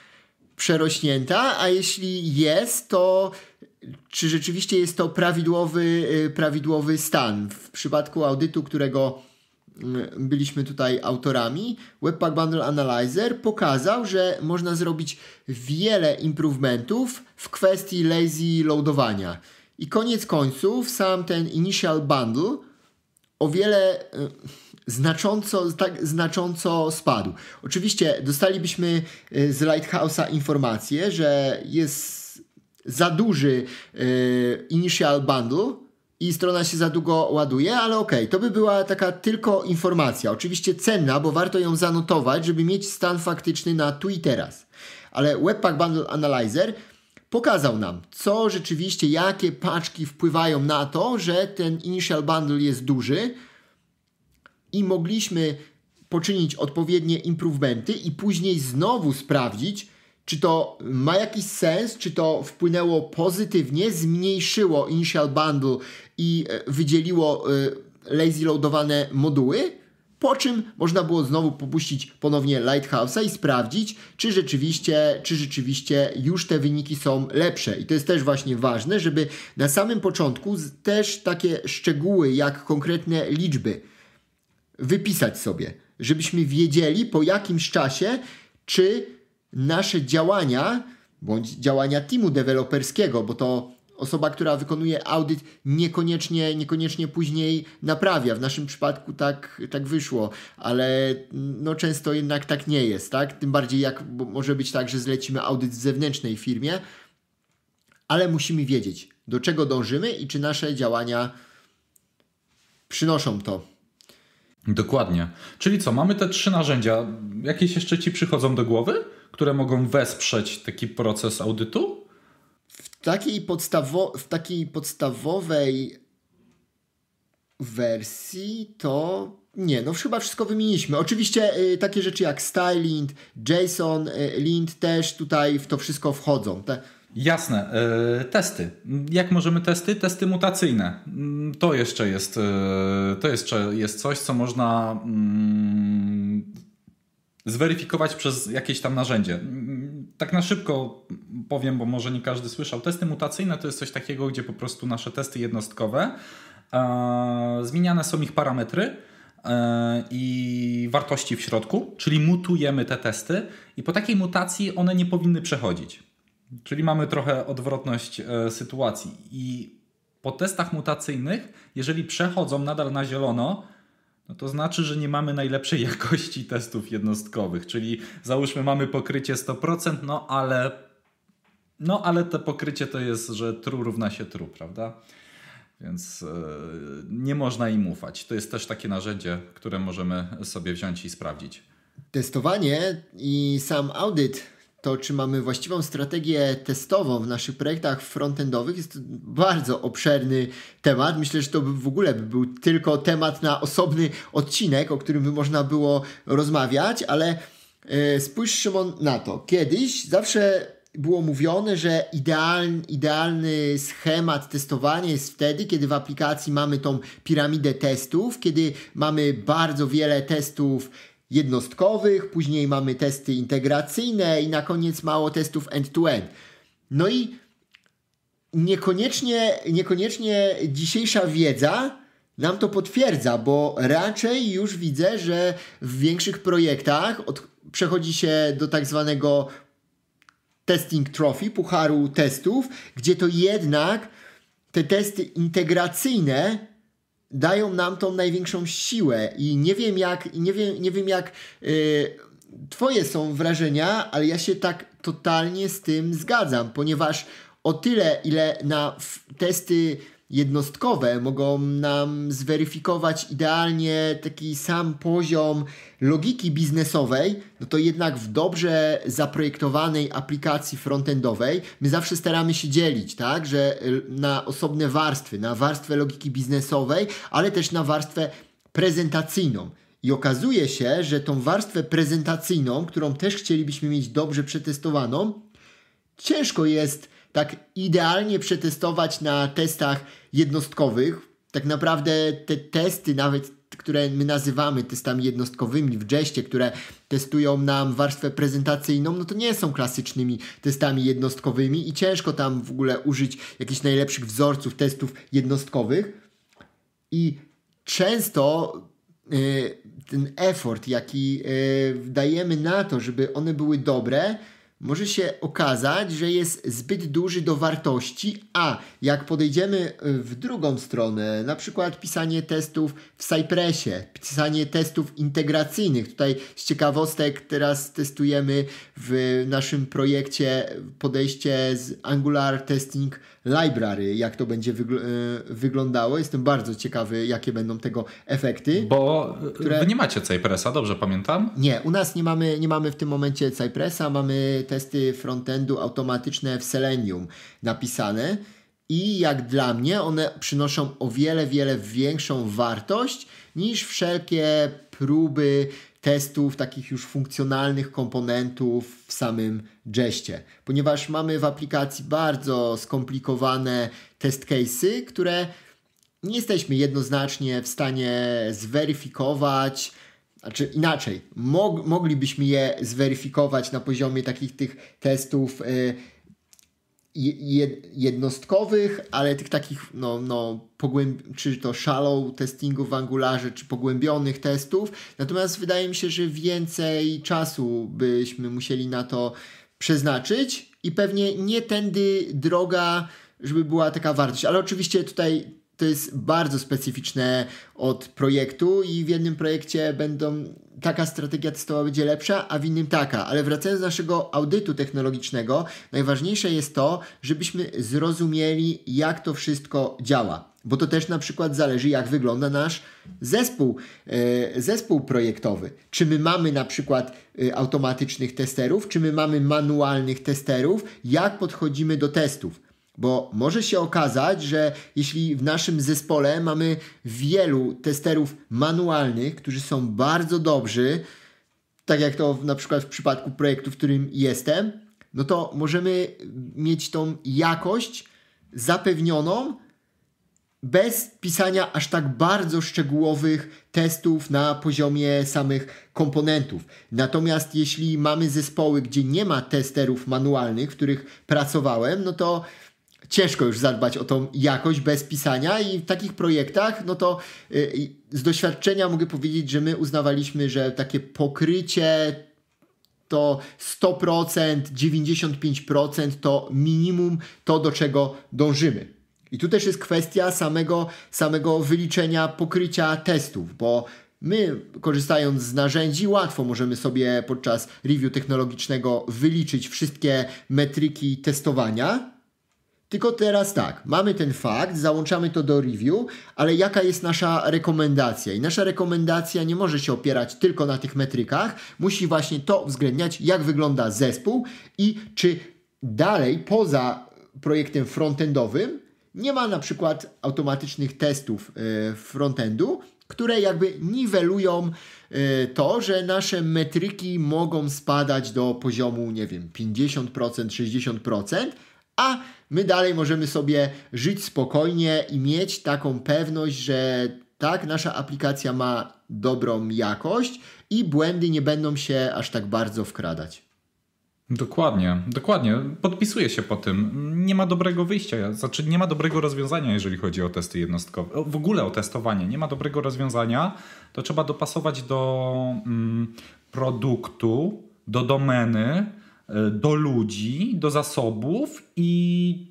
przerośnięta, a jeśli jest, to czy rzeczywiście jest to prawidłowy, y, prawidłowy stan. W przypadku audytu, którego y, byliśmy tutaj autorami, Webpack Bundle Analyzer pokazał, że można zrobić wiele improvementów w kwestii lazy loadowania i koniec końców sam ten Initial Bundle o wiele e, znacząco, tak znacząco spadł. Oczywiście dostalibyśmy e, z Lighthouse'a informację, że jest za duży e, Initial Bundle i strona się za długo ładuje, ale okej, okay, to by była taka tylko informacja. Oczywiście cenna, bo warto ją zanotować, żeby mieć stan faktyczny na tu i teraz. Ale Webpack Bundle Analyzer pokazał nam, co rzeczywiście, jakie paczki wpływają na to, że ten initial bundle jest duży i mogliśmy poczynić odpowiednie improvementy i później znowu sprawdzić, czy to ma jakiś sens, czy to wpłynęło pozytywnie, zmniejszyło initial bundle i e, wydzieliło e, lazy loadowane moduły, po czym można było znowu popuścić ponownie Lighthouse'a i sprawdzić, czy rzeczywiście, czy rzeczywiście już te wyniki są lepsze. I to jest też właśnie ważne, żeby na samym początku też takie szczegóły, jak konkretne liczby, wypisać sobie, żebyśmy wiedzieli po jakimś czasie, czy nasze działania bądź działania teamu deweloperskiego, bo to osoba, która wykonuje audyt, niekoniecznie, niekoniecznie później naprawia. W naszym przypadku tak, tak wyszło, ale no często jednak tak nie jest, tak? Tym bardziej jak może być tak, że zlecimy audyt w zewnętrznej firmie, ale musimy wiedzieć, do czego dążymy i czy nasze działania przynoszą to. Dokładnie. Czyli co, mamy te trzy narzędzia. Jakieś jeszcze ci przychodzą do głowy, które mogą wesprzeć taki proces audytu? takiej, podstawo- w takiej podstawowej wersji to nie, no chyba wszystko wymieniliśmy. Oczywiście y, takie rzeczy jak styling, JSON, y, też tutaj w to wszystko wchodzą. Te... Jasne, y, testy. Jak możemy testy? Testy mutacyjne. Mm, to jeszcze jest, y, to jeszcze jest coś, co można mm, zweryfikować przez jakieś tam narzędzie tak na szybko powiem, bo może nie każdy słyszał. Testy mutacyjne to jest coś takiego, gdzie po prostu nasze testy jednostkowe e, zmieniane są ich parametry e, i wartości w środku, czyli mutujemy te testy i po takiej mutacji one nie powinny przechodzić. Czyli mamy trochę odwrotność e, sytuacji i po testach mutacyjnych, jeżeli przechodzą nadal na zielono, no to znaczy, że nie mamy najlepszej jakości testów jednostkowych, czyli załóżmy mamy pokrycie 100%, no ale, no ale to pokrycie to jest, że true równa się true, prawda? Więc yy, nie można im ufać. To jest też takie narzędzie, które możemy sobie wziąć i sprawdzić. Testowanie i sam audyt to czy mamy właściwą strategię testową w naszych projektach frontendowych, jest to bardzo obszerny temat. Myślę, że to w ogóle by był tylko temat na osobny odcinek, o którym by można było rozmawiać, ale yy, spójrz Szymon na to. Kiedyś zawsze było mówione, że idealny, idealny schemat testowania jest wtedy, kiedy w aplikacji mamy tą piramidę testów, kiedy mamy bardzo wiele testów jednostkowych, później mamy testy integracyjne i na koniec mało testów end-to-end. No i niekoniecznie, niekoniecznie dzisiejsza wiedza nam to potwierdza, bo raczej już widzę, że w większych projektach od, przechodzi się do tak zwanego testing trophy, pucharu testów, gdzie to jednak te testy integracyjne dają nam tą największą siłę i nie wiem jak, nie wiem, nie wiem jak yy, twoje są wrażenia, ale ja się tak totalnie z tym zgadzam, ponieważ o tyle, ile na testy jednostkowe mogą nam zweryfikować idealnie taki sam poziom logiki biznesowej, no to jednak w dobrze zaprojektowanej aplikacji frontendowej my zawsze staramy się dzielić, tak, że y, na osobne warstwy, na warstwę logiki biznesowej, ale też na warstwę prezentacyjną. I okazuje się, że tą warstwę prezentacyjną, którą też chcielibyśmy mieć dobrze przetestowaną, ciężko jest tak idealnie przetestować na testach jednostkowych. Tak naprawdę te testy, nawet które my nazywamy testami jednostkowymi w Jeście, które testują nam warstwę prezentacyjną, no to nie są klasycznymi testami jednostkowymi i ciężko tam w ogóle użyć jakichś najlepszych wzorców testów jednostkowych. I często e, ten effort, jaki e, dajemy na to, żeby one były dobre, może się okazać, że jest zbyt duży do wartości, a jak podejdziemy y, w drugą stronę, na przykład pisanie testów w Cypressie, pisanie testów integracyjnych. Tutaj z ciekawostek teraz testujemy w naszym projekcie podejście z Angular Testing library, jak to będzie wygl e, wyglądało. Jestem bardzo ciekawy, jakie będą tego efekty. Bo e, które... wy nie macie Cypressa, dobrze pamiętam? Nie, u nas nie mamy, nie mamy w tym momencie Cypressa, mamy testy frontendu automatyczne w Selenium napisane. I jak dla mnie, one przynoszą o wiele, wiele większą wartość niż wszelkie próby testów takich już funkcjonalnych komponentów w samym Jeście, ponieważ mamy w aplikacji bardzo skomplikowane test case'y, które nie jesteśmy jednoznacznie w stanie zweryfikować, znaczy inaczej, mog moglibyśmy je zweryfikować na poziomie takich tych testów y, jednostkowych, ale tych takich, no, no czy to shallow testingu w Angularze, czy pogłębionych testów. Natomiast wydaje mi się, że więcej czasu byśmy musieli na to przeznaczyć i pewnie nie tędy droga, żeby była taka wartość. Ale oczywiście tutaj to jest bardzo specyficzne od projektu i w jednym projekcie będą taka strategia testowa będzie lepsza, a w innym taka. Ale wracając do naszego audytu technologicznego, najważniejsze jest to, żebyśmy zrozumieli, jak to wszystko działa bo to też na przykład zależy, jak wygląda nasz zespół, e, zespół projektowy. Czy my mamy na przykład e, automatycznych testerów, czy my mamy manualnych testerów, jak podchodzimy do testów. Bo może się okazać, że jeśli w naszym zespole mamy wielu testerów manualnych, którzy są bardzo dobrzy, tak jak to na przykład w przypadku projektu, w którym jestem, no to możemy mieć tą jakość zapewnioną, bez pisania aż tak bardzo szczegółowych testów na poziomie samych komponentów. Natomiast jeśli mamy zespoły, gdzie nie ma testerów manualnych, w których pracowałem, no to ciężko już zadbać o tą jakość bez pisania i w takich projektach, no to y, y, z doświadczenia mogę powiedzieć, że my uznawaliśmy, że takie pokrycie to 100%, 95% to minimum to, do czego dążymy. I tu też jest kwestia samego, samego wyliczenia pokrycia testów, bo My, korzystając z narzędzi, łatwo możemy sobie podczas review technologicznego wyliczyć wszystkie metryki testowania. Tylko teraz tak, mamy ten fakt, załączamy to do review, ale jaka jest nasza rekomendacja? I nasza rekomendacja nie może się opierać tylko na tych metrykach, musi właśnie to uwzględniać, jak wygląda zespół i czy dalej poza projektem frontendowym nie ma na przykład automatycznych testów e, frontendu, które jakby niwelują e, to, że nasze metryki mogą spadać do poziomu, nie wiem, 50%, 60%, a my dalej możemy sobie żyć spokojnie i mieć taką pewność, że tak, nasza aplikacja ma dobrą jakość i błędy nie będą się aż tak bardzo wkradać. Dokładnie, dokładnie. Podpisuję się po tym. Nie ma dobrego wyjścia, znaczy nie ma dobrego rozwiązania, jeżeli chodzi o testy jednostkowe. W ogóle o testowanie. Nie ma dobrego rozwiązania. To trzeba dopasować do mm, produktu, do domeny, e, do ludzi, do zasobów i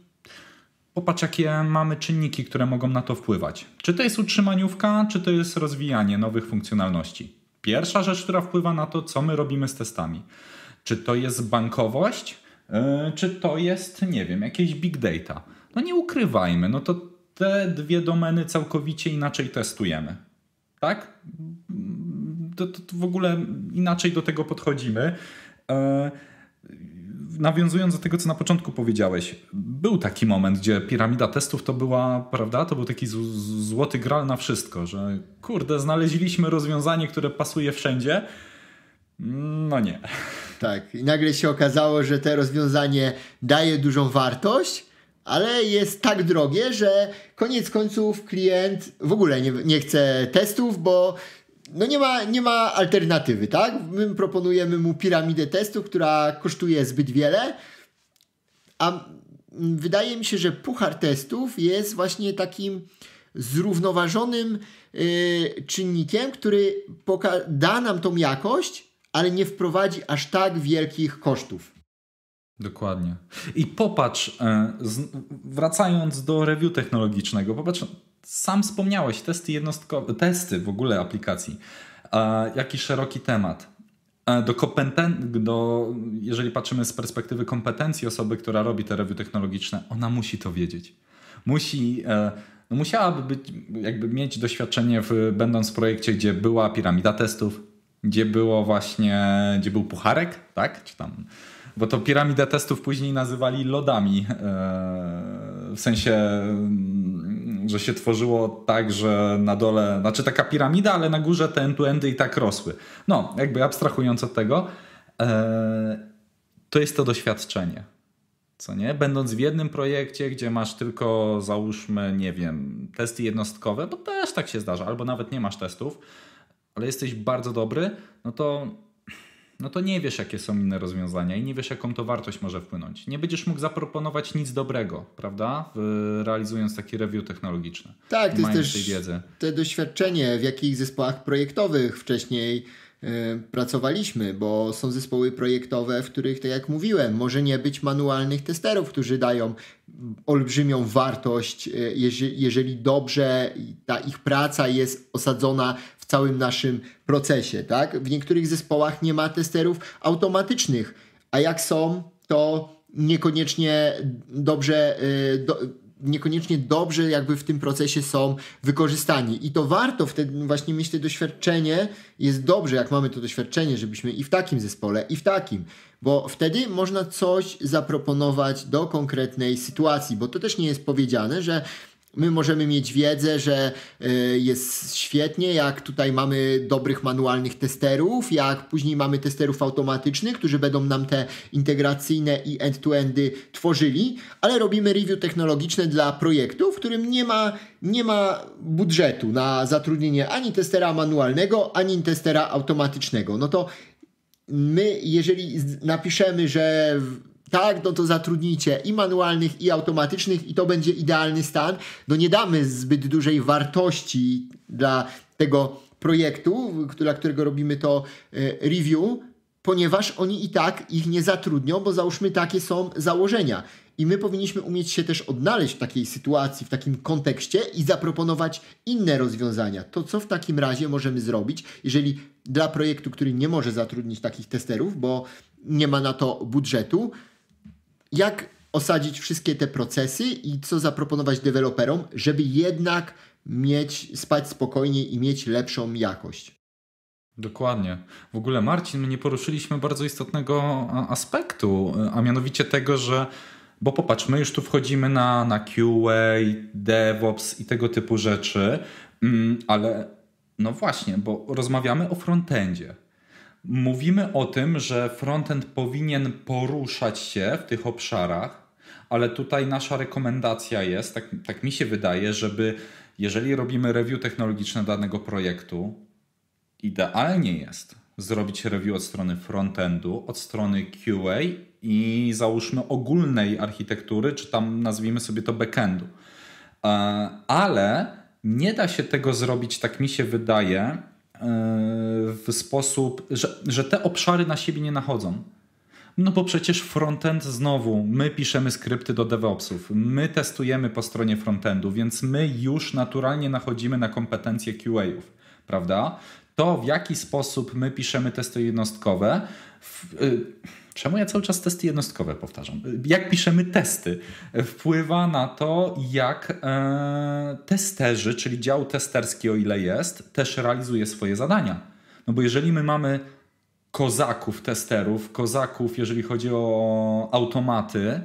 popatrz, jakie mamy czynniki, które mogą na to wpływać. Czy to jest utrzymaniówka, czy to jest rozwijanie nowych funkcjonalności. Pierwsza rzecz, która wpływa na to, co my robimy z testami. Czy to jest bankowość, e, czy to jest, nie wiem, jakieś big data? No nie ukrywajmy, no to te dwie domeny całkowicie inaczej testujemy. Tak? To, to, to w ogóle inaczej do tego podchodzimy. E, nawiązując do tego, co na początku powiedziałeś, był taki moment, gdzie piramida testów to była, prawda, to był taki złoty gral na wszystko, że kurde, znaleźliśmy rozwiązanie, które pasuje wszędzie. Mm, no nie tak. I nagle się okazało, że to rozwiązanie daje dużą wartość, ale jest tak drogie, że koniec końców klient w ogóle nie, nie chce testów, bo no nie ma, nie ma alternatywy, tak? My proponujemy mu piramidę testów, która kosztuje zbyt wiele, a wydaje mi się, że puchar testów jest właśnie takim zrównoważonym y, czynnikiem, który da nam tą jakość, ale nie wprowadzi aż tak wielkich kosztów. Dokładnie. I popatrz, e, wracając do review technologicznego, popatrz, sam wspomniałeś testy jednostkowe, testy w ogóle aplikacji. E, jaki szeroki temat. E, do kompeten- do, jeżeli patrzymy z perspektywy kompetencji osoby, która robi te review technologiczne, ona musi to wiedzieć. Musi no musiałaby być, jakby mieć doświadczenie w, będąc w projekcie, gdzie była piramida testów, gdzie było właśnie, gdzie był pucharek, tak? Czy tam bo to piramidę testów później nazywali lodami. E, w sensie, mm, że się tworzyło tak, że na dole, znaczy taka piramida, ale na górze te endy i tak rosły. No, jakby abstrahując od tego, e, to jest to doświadczenie. Co nie? Będąc w jednym projekcie, gdzie masz tylko, załóżmy, nie wiem, testy jednostkowe, bo też tak się zdarza, albo nawet nie masz testów ale jesteś bardzo dobry, no to, no to nie wiesz, jakie są inne rozwiązania i nie wiesz, jaką to wartość może wpłynąć. Nie będziesz mógł zaproponować nic dobrego, prawda? realizując taki review technologiczny. Tak, to jest też te doświadczenie, w jakich zespołach projektowych wcześniej E, pracowaliśmy, bo są zespoły projektowe, w których, tak jak mówiłem, może nie być manualnych testerów, którzy dają olbrzymią wartość, e, jeżeli dobrze ta ich praca jest osadzona w całym naszym procesie. Tak? W niektórych zespołach nie ma testerów automatycznych, a jak są, to niekoniecznie dobrze. E, do, niekoniecznie dobrze jakby w tym procesie są wykorzystani. I to warto wtedy no właśnie mieć to doświadczenie, jest dobrze jak mamy to doświadczenie, żebyśmy i w takim zespole, i w takim, bo wtedy można coś zaproponować do konkretnej sytuacji, bo to też nie jest powiedziane, że My możemy mieć wiedzę, że e, jest świetnie, jak tutaj mamy dobrych manualnych testerów, jak później mamy testerów automatycznych, którzy będą nam te integracyjne i end-to-endy tworzyli, ale robimy review technologiczne dla projektu, w którym nie ma, nie ma budżetu na zatrudnienie ani testera manualnego, ani testera automatycznego. No to my, jeżeli napiszemy, że tak, no to zatrudnijcie i manualnych, i automatycznych, i to będzie idealny stan. No nie damy zbyt dużej wartości dla tego projektu, dla którego robimy to e, review, ponieważ oni i tak ich nie zatrudnią, bo załóżmy takie są założenia. I my powinniśmy umieć się też odnaleźć w takiej sytuacji, w takim kontekście i zaproponować inne rozwiązania. To co w takim razie możemy zrobić, jeżeli dla projektu, który nie może zatrudnić takich testerów, bo nie ma na to budżetu, jak osadzić wszystkie te procesy i co zaproponować deweloperom, żeby jednak mieć, spać spokojnie i mieć lepszą jakość. Dokładnie. W ogóle Marcin, my nie poruszyliśmy bardzo istotnego aspektu, a mianowicie tego, że bo popatrz, my już tu wchodzimy na, na QA, DevOps i tego typu rzeczy, mm, ale no właśnie, bo rozmawiamy o frontendzie. Mówimy o tym, że frontend powinien poruszać się w tych obszarach, ale tutaj nasza rekomendacja jest, tak, tak mi się wydaje, żeby jeżeli robimy review technologiczne danego projektu, idealnie jest zrobić review od strony frontendu, od strony QA i załóżmy ogólnej architektury, czy tam nazwijmy sobie to backendu. E, ale nie da się tego zrobić, tak mi się wydaje, w sposób, że, że te obszary na siebie nie nachodzą. No bo przecież frontend znowu, my piszemy skrypty do DevOpsów, my testujemy po stronie frontendu, więc my już naturalnie nachodzimy na kompetencje QA'ów, prawda? To w jaki sposób my piszemy testy jednostkowe, w, y Czemu ja cały czas testy jednostkowe powtarzam? Jak piszemy testy, wpływa na to, jak e, testerzy, czyli dział testerski, o ile jest, też realizuje swoje zadania. No bo jeżeli my mamy kozaków testerów, kozaków, jeżeli chodzi o automaty,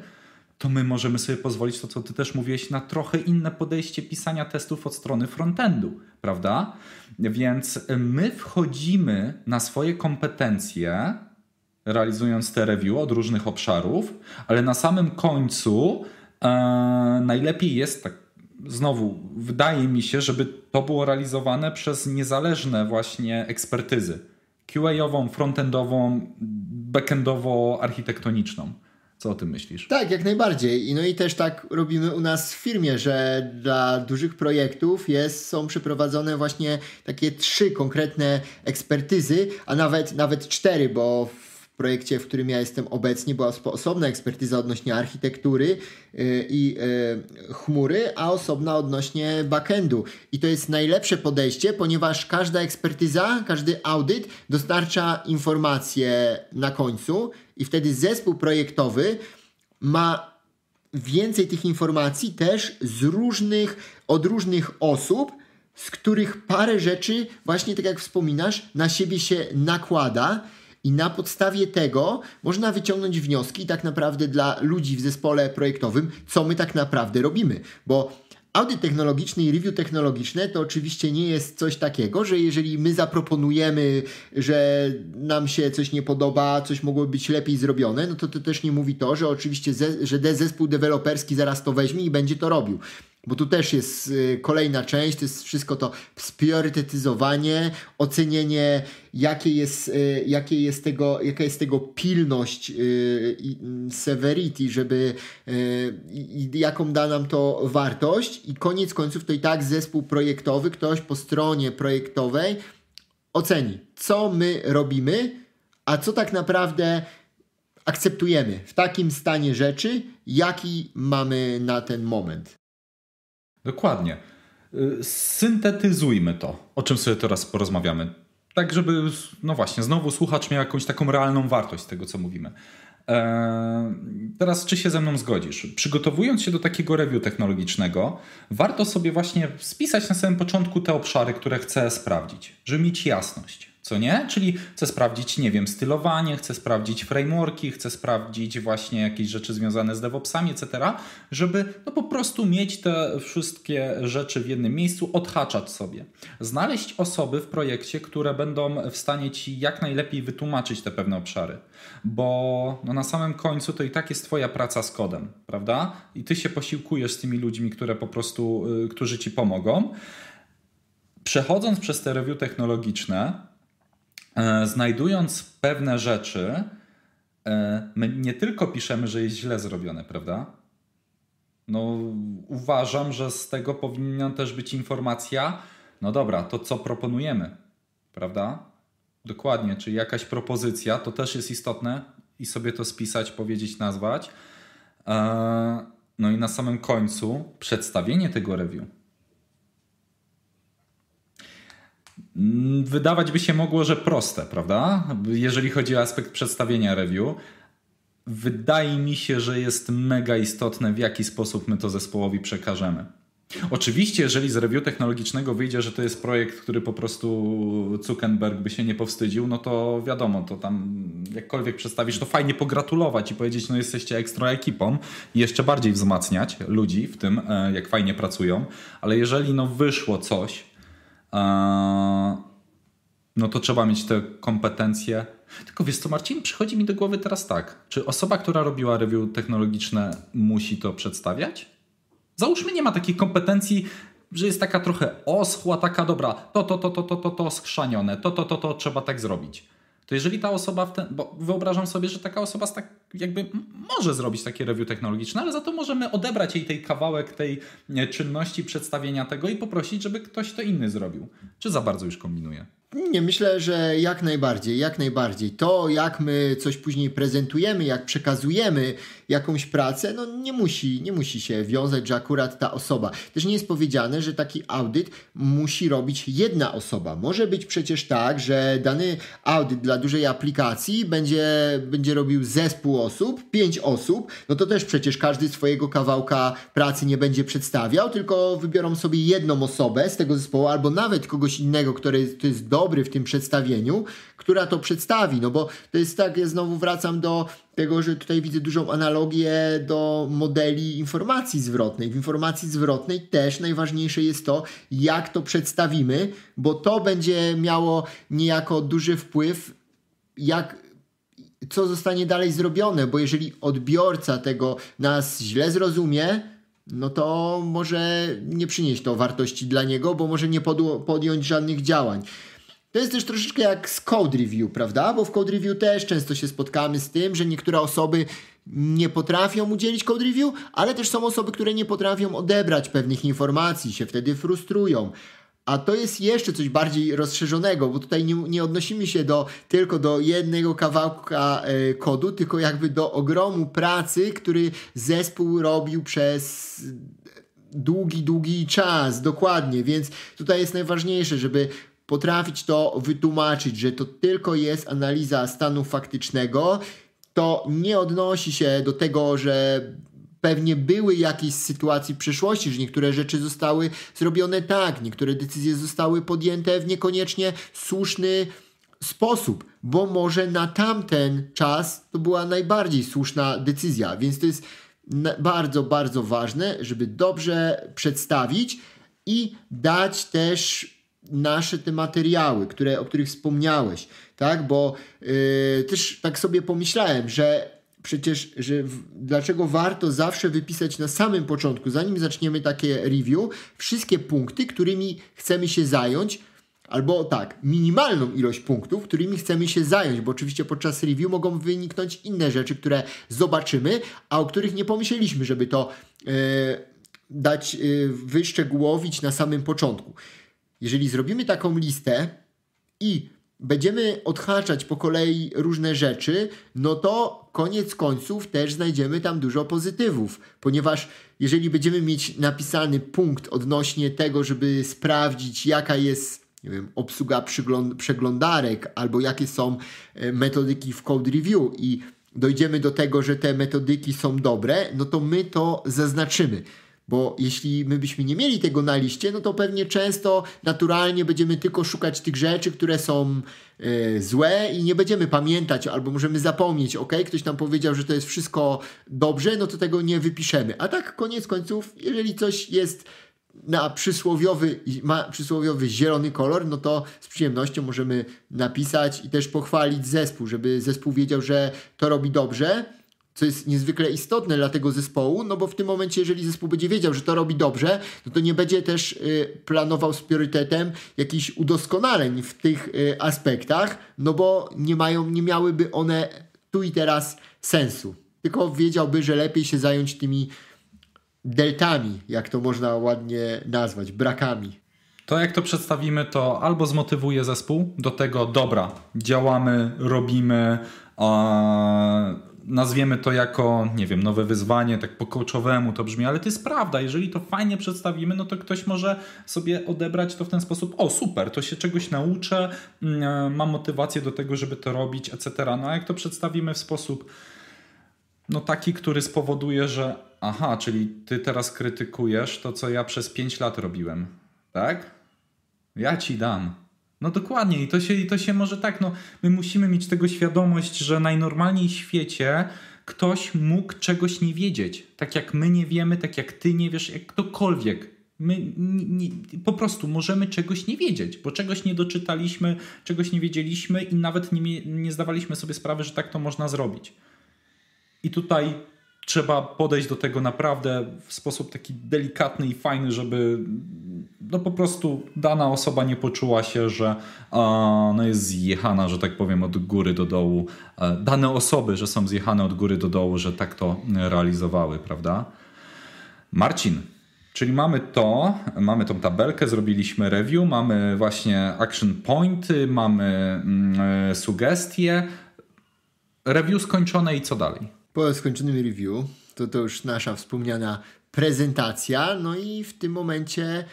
to my możemy sobie pozwolić to, co ty też mówiłeś, na trochę inne podejście pisania testów od strony frontendu, prawda? Więc my wchodzimy na swoje kompetencje realizując te review od różnych obszarów, ale na samym końcu e, najlepiej jest tak. Znowu, wydaje mi się, żeby to było realizowane przez niezależne właśnie ekspertyzy. QA-ową, frontendową, backendowo-architektoniczną. Co o tym myślisz? Tak, jak najbardziej. No i też tak robimy u nas w firmie, że dla dużych projektów jest, są przeprowadzone właśnie takie trzy konkretne ekspertyzy, a nawet, nawet cztery, bo w projekcie, w którym ja jestem obecnie, była osobna ekspertyza odnośnie architektury y, i y, chmury, a osobna odnośnie backendu. I to jest najlepsze podejście, ponieważ każda ekspertyza, każdy audyt dostarcza informacje na końcu i wtedy zespół projektowy ma więcej tych informacji też z różnych, od różnych osób, z których parę rzeczy, właśnie tak jak wspominasz, na siebie się nakłada i na podstawie tego można wyciągnąć wnioski tak naprawdę dla ludzi w zespole projektowym, co my tak naprawdę robimy. Bo Audyt technologiczny i review technologiczne to oczywiście nie jest coś takiego, że jeżeli my zaproponujemy, że nam się coś nie podoba, coś mogłoby być lepiej zrobione, no to to też nie mówi to, że oczywiście ze, że zespół deweloperski zaraz to weźmie i będzie to robił bo tu też jest y, kolejna część, to jest wszystko to spriorytetyzowanie, ocenienie jakie jest, y, jakie jest tego, jaka jest tego pilność y, mm, severity, żeby jaką da nam to wartość i koniec końców to i tak zespół projektowy, ktoś po stronie projektowej oceni, co my robimy, a co tak naprawdę akceptujemy w takim stanie rzeczy, jaki mamy na ten moment. Dokładnie. Y, syntetyzujmy to, o czym sobie teraz porozmawiamy. Tak, żeby, no właśnie, znowu słuchacz miał jakąś taką realną wartość tego, co mówimy. E, teraz, czy się ze mną zgodzisz? Przygotowując się do takiego review technologicznego, warto sobie właśnie spisać na samym początku te obszary, które chcę sprawdzić, żeby mieć jasność co nie? Czyli chcę sprawdzić, nie wiem, stylowanie, chcę sprawdzić frameworki, chcę sprawdzić właśnie jakieś rzeczy związane z DevOpsami, etc., żeby no po prostu mieć te wszystkie rzeczy w jednym miejscu, odhaczać sobie. Znaleźć osoby w projekcie, które będą w stanie ci jak najlepiej wytłumaczyć te pewne obszary, bo no na samym końcu to i tak jest twoja praca z kodem, prawda? I ty się posiłkujesz z tymi ludźmi, które po prostu, y, którzy ci pomogą. Przechodząc przez te review technologiczne, E, znajdując pewne rzeczy, e, my nie tylko piszemy, że jest źle zrobione, prawda? No, uważam, że z tego powinna też być informacja. No dobra, to co proponujemy, prawda? Dokładnie, czyli jakaś propozycja, to też jest istotne i sobie to spisać, powiedzieć, nazwać. E, no i na samym końcu przedstawienie tego review Mm, wydawać by się mogło, że proste, prawda? Jeżeli chodzi o aspekt przedstawienia review, wydaje mi się, że jest mega istotne, w jaki sposób my to zespołowi przekażemy. Oczywiście, jeżeli z review technologicznego wyjdzie, że to jest projekt, który po prostu Zuckerberg by się nie powstydził, no to wiadomo, to tam jakkolwiek przedstawisz, to fajnie pogratulować i powiedzieć, no jesteście ekstra ekipą i jeszcze bardziej wzmacniać ludzi w tym, e, jak fajnie pracują, ale jeżeli no wyszło coś, E, no to trzeba mieć te kompetencje. Tylko wiesz co, Marcin, przychodzi mi do głowy teraz tak. Czy osoba, która robiła review technologiczne musi to przedstawiać? Załóżmy, nie ma takiej kompetencji, że jest taka trochę oschła, taka dobra, to, to, to, to, to, to, to skrzanione, to, to, to, to trzeba tak zrobić to jeżeli ta osoba, w ten, bo wyobrażam sobie, że taka osoba tak jakby może zrobić takie review technologiczne, ale za to możemy odebrać jej tej kawałek tej czynności przedstawienia tego i poprosić, żeby ktoś to inny zrobił. Czy za bardzo już kombinuje? Nie, myślę, że jak najbardziej, jak najbardziej. To, jak my coś później prezentujemy, jak przekazujemy, jakąś pracę, no nie musi, nie musi się wiązać, że akurat ta osoba. Też nie jest powiedziane, że taki audyt musi robić jedna osoba. Może być przecież tak, że dany audyt dla dużej aplikacji będzie, będzie robił zespół osób, pięć osób, no to też przecież każdy swojego kawałka pracy nie będzie przedstawiał, tylko wybiorą sobie jedną osobę z tego zespołu, albo nawet kogoś innego, który jest, jest dobry w tym przedstawieniu, która to przedstawi, no bo to jest tak, ja znowu wracam do tego, że tutaj widzę dużą analogię do modeli informacji zwrotnej. W informacji zwrotnej też najważniejsze jest to, jak to przedstawimy, bo to będzie miało niejako duży wpływ, jak co zostanie dalej zrobione, bo jeżeli odbiorca tego nas źle zrozumie, no to może nie przynieść to wartości dla niego, bo może nie podjąć żadnych działań. To jest też troszeczkę jak z code review, prawda? Bo w code review też często się spotkamy z tym, że niektóre osoby nie potrafią udzielić code review, ale też są osoby, które nie potrafią odebrać pewnych informacji, się wtedy frustrują. A to jest jeszcze coś bardziej rozszerzonego, bo tutaj nie, nie odnosimy się do, tylko do jednego kawałka e, kodu, tylko jakby do ogromu pracy, który zespół robił przez długi, długi czas, dokładnie, więc tutaj jest najważniejsze, żeby potrafić to wytłumaczyć, że to tylko jest analiza stanu faktycznego, to nie odnosi się do tego, że pewnie były jakieś sytuacje w przeszłości, że niektóre rzeczy zostały zrobione tak, niektóre decyzje zostały podjęte w niekoniecznie słuszny sposób, bo może na tamten czas to była najbardziej słuszna decyzja, więc to jest bardzo, bardzo ważne, żeby dobrze przedstawić i dać też nasze te materiały, które, o których wspomniałeś, tak? Bo yy, też tak sobie pomyślałem, że przecież, że w, dlaczego warto zawsze wypisać na samym początku, zanim zaczniemy takie review, wszystkie punkty, którymi chcemy się zająć, albo tak, minimalną ilość punktów, którymi chcemy się zająć, bo oczywiście podczas review mogą wyniknąć inne rzeczy, które zobaczymy, a o których nie pomyśleliśmy, żeby to yy, dać, yy, wyszczegółowić na samym początku. Jeżeli zrobimy taką listę i będziemy odhaczać po kolei różne rzeczy, no to koniec końców też znajdziemy tam dużo pozytywów, ponieważ jeżeli będziemy mieć napisany punkt odnośnie tego, żeby sprawdzić, jaka jest nie wiem, obsługa przeglądarek albo jakie są e, metodyki w code review i dojdziemy do tego, że te metodyki są dobre, no to my to zaznaczymy. Bo jeśli my byśmy nie mieli tego na liście, no to pewnie często naturalnie będziemy tylko szukać tych rzeczy, które są y, złe i nie będziemy pamiętać, albo możemy zapomnieć, ok, ktoś nam powiedział, że to jest wszystko dobrze, no to tego nie wypiszemy. A tak koniec końców, jeżeli coś jest na przysłowiowy, ma przysłowiowy zielony kolor, no to z przyjemnością możemy napisać i też pochwalić zespół, żeby zespół wiedział, że to robi dobrze co jest niezwykle istotne dla tego zespołu, no bo w tym momencie, jeżeli zespół będzie wiedział, że to robi dobrze, no to nie będzie też y, planował z priorytetem jakichś udoskonaleń w tych y, aspektach, no bo nie, mają, nie miałyby one tu i teraz sensu. Tylko wiedziałby, że lepiej się zająć tymi deltami, jak to można ładnie nazwać, brakami. To jak to przedstawimy, to albo zmotywuje zespół do tego, dobra, działamy, robimy, nazwiemy to jako, nie wiem, nowe wyzwanie, tak po coachowemu to brzmi, ale to jest prawda. Jeżeli to fajnie przedstawimy, no to ktoś może sobie odebrać to w ten sposób, o super, to się czegoś nauczę, mm, e, mam motywację do tego, żeby to robić, etc. No a jak to przedstawimy w sposób no taki, który spowoduje, że aha, czyli ty teraz krytykujesz to, co ja przez 5 lat robiłem, tak? Ja ci dam. No dokładnie i to się, i to się może tak, no my musimy mieć tego świadomość, że najnormalniej w świecie ktoś mógł czegoś nie wiedzieć. Tak jak my nie wiemy, tak jak ty nie wiesz, jak ktokolwiek. My nie, po prostu możemy czegoś nie wiedzieć, bo czegoś nie doczytaliśmy, czegoś nie wiedzieliśmy i nawet nie, nie zdawaliśmy sobie sprawy, że tak to można zrobić. I tutaj trzeba podejść do tego naprawdę w sposób taki delikatny i fajny, żeby no po prostu dana osoba nie poczuła się, że no jest zjechana, że tak powiem, od góry do dołu. E, dane osoby, że są zjechane od góry do dołu, że tak to realizowały, prawda? Marcin, Czyli mamy to, mamy tą tabelkę, zrobiliśmy review, mamy właśnie action pointy, mamy mm, e, sugestie, review skończone i co dalej? Po skończonym review, to to już nasza wspomniana prezentacja, no i w tym momencie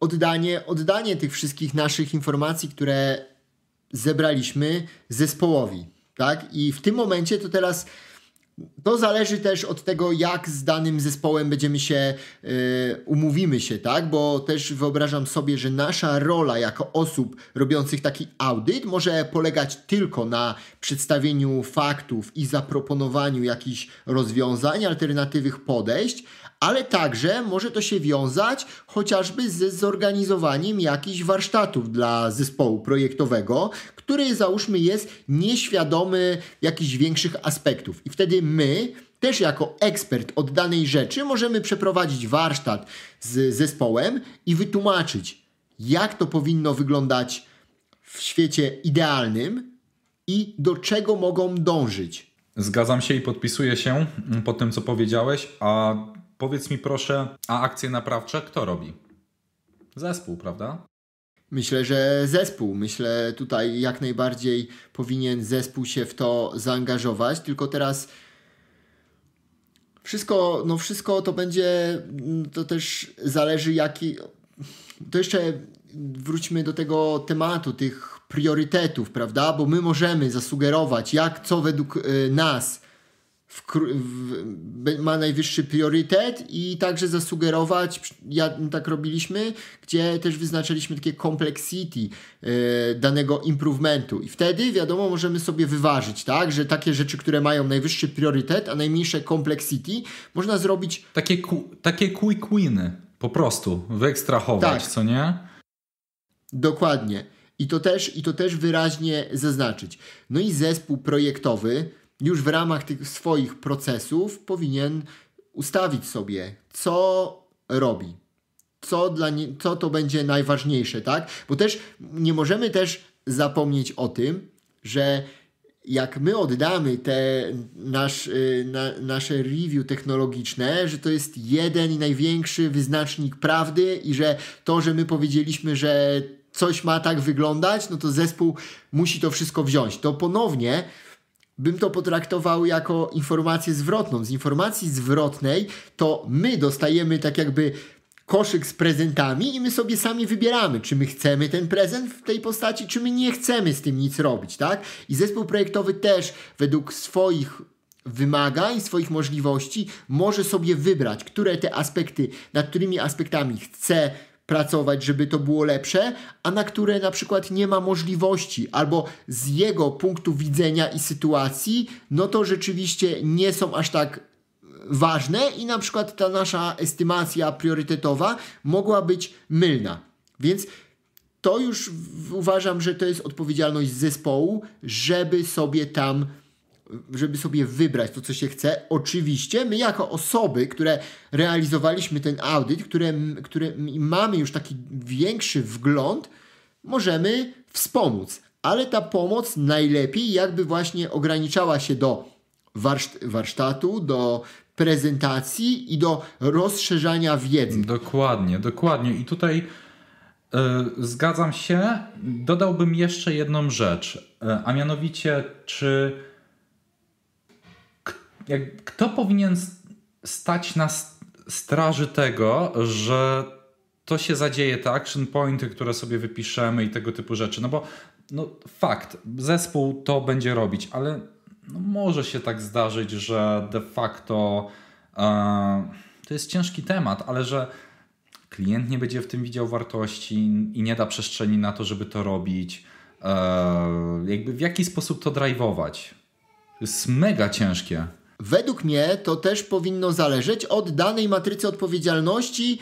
oddanie, oddanie tych wszystkich naszych informacji, które zebraliśmy zespołowi, tak? I w tym momencie to teraz to zależy też od tego, jak z danym zespołem będziemy się, yy, umówimy się, tak? Bo też wyobrażam sobie, że nasza rola jako osób robiących taki audyt może polegać tylko na przedstawieniu faktów i zaproponowaniu jakichś rozwiązań, alternatywnych podejść, ale także może to się wiązać chociażby z zorganizowaniem jakichś warsztatów dla zespołu projektowego, który załóżmy jest nieświadomy jakichś większych aspektów. I wtedy my, też jako ekspert od danej rzeczy, możemy przeprowadzić warsztat z zespołem i wytłumaczyć, jak to powinno wyglądać w świecie idealnym i do czego mogą dążyć. Zgadzam się i podpisuję się mm, po tym, co powiedziałeś, a powiedz mi proszę, a akcje naprawcze kto robi? Zespół, prawda? Myślę, że zespół. Myślę tutaj jak najbardziej powinien zespół się w to zaangażować. Tylko teraz wszystko, no wszystko to będzie, mm, to też zależy jaki. To jeszcze wróćmy do tego tematu, tych priorytetów, prawda? Bo my możemy zasugerować, jak co według y, nas w, w, ma najwyższy priorytet i także zasugerować, ja, no, tak robiliśmy, gdzie też wyznaczyliśmy takie complexity yy, danego improvementu i wtedy wiadomo możemy sobie wyważyć, tak, że takie rzeczy, które mają najwyższy priorytet, a najmniejsze complexity można zrobić... Takie, ku, takie quick winy po prostu wyekstrahować, tak. co nie? Dokładnie. I to, też, I to też wyraźnie zaznaczyć. No i zespół projektowy, już w ramach tych swoich procesów powinien ustawić sobie, co robi, co, dla nie, co to będzie najważniejsze, tak? Bo też nie możemy też zapomnieć o tym, że jak my oddamy te nasz, y, na, nasze review technologiczne, że to jest jeden i największy wyznacznik prawdy i że to, że my powiedzieliśmy, że coś ma tak wyglądać, no to zespół musi to wszystko wziąć. To ponownie bym to potraktował jako informację zwrotną. Z informacji zwrotnej to my dostajemy tak jakby koszyk z prezentami i my sobie sami wybieramy, czy my chcemy ten prezent w tej postaci, czy my nie chcemy z tym nic robić, tak? I zespół projektowy też według swoich wymagań, swoich możliwości może sobie wybrać, które te aspekty, nad którymi aspektami chce pracować, żeby to było lepsze, a na które na przykład nie ma możliwości, albo z jego punktu widzenia i sytuacji, no to rzeczywiście nie są aż tak ważne i na przykład ta nasza estymacja priorytetowa mogła być mylna. Więc to już uważam, że to jest odpowiedzialność zespołu, żeby sobie tam żeby sobie wybrać to, co się chce. Oczywiście my jako osoby, które realizowaliśmy ten audyt, które, które mamy już taki większy wgląd, możemy wspomóc. Ale ta pomoc najlepiej jakby właśnie ograniczała się do warsztatu, do prezentacji i do rozszerzania wiedzy. Dokładnie, dokładnie. I tutaj e, zgadzam się. Dodałbym jeszcze jedną rzecz, e, a mianowicie, czy jak, kto powinien stać na straży tego, że to się zadzieje, te action pointy, które sobie wypiszemy i tego typu rzeczy. No bo no, fakt, zespół to będzie robić, ale no, może się tak zdarzyć, że de facto e, to jest ciężki temat, ale że klient nie będzie w tym widział wartości i nie da przestrzeni na to, żeby to robić. E, jakby w jaki sposób to drive'ować? To jest mega ciężkie. Według mnie to też powinno zależeć od danej matrycy odpowiedzialności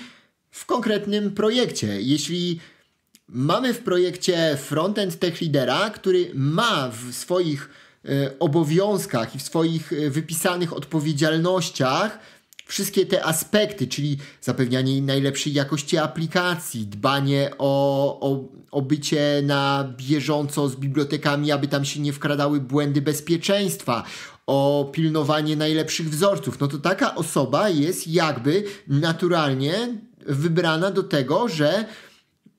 w konkretnym projekcie. Jeśli mamy w projekcie frontend tech lidera, który ma w swoich e, obowiązkach i w swoich e, wypisanych odpowiedzialnościach wszystkie te aspekty, czyli zapewnianie najlepszej jakości aplikacji, dbanie o, o, o bycie na bieżąco z bibliotekami, aby tam się nie wkradały błędy bezpieczeństwa, o pilnowanie najlepszych wzorców, no to taka osoba jest jakby naturalnie wybrana do tego, że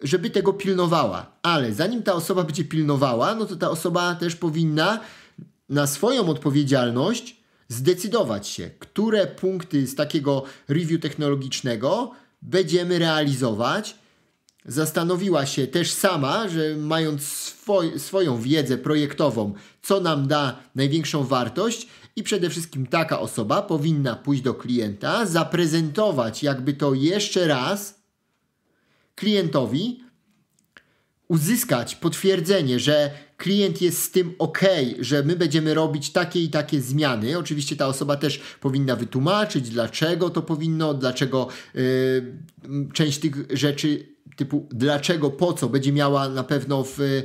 żeby tego pilnowała. Ale zanim ta osoba będzie pilnowała, no to ta osoba też powinna na swoją odpowiedzialność zdecydować się, które punkty z takiego review technologicznego będziemy realizować, Zastanowiła się też sama, że mając swoją wiedzę projektową, co nam da największą wartość, i przede wszystkim taka osoba powinna pójść do klienta, zaprezentować jakby to jeszcze raz klientowi, uzyskać potwierdzenie, że klient jest z tym ok, że my będziemy robić takie i takie zmiany. Oczywiście ta osoba też powinna wytłumaczyć, dlaczego to powinno, dlaczego yy, część tych rzeczy typu dlaczego, po co będzie miała na pewno w y,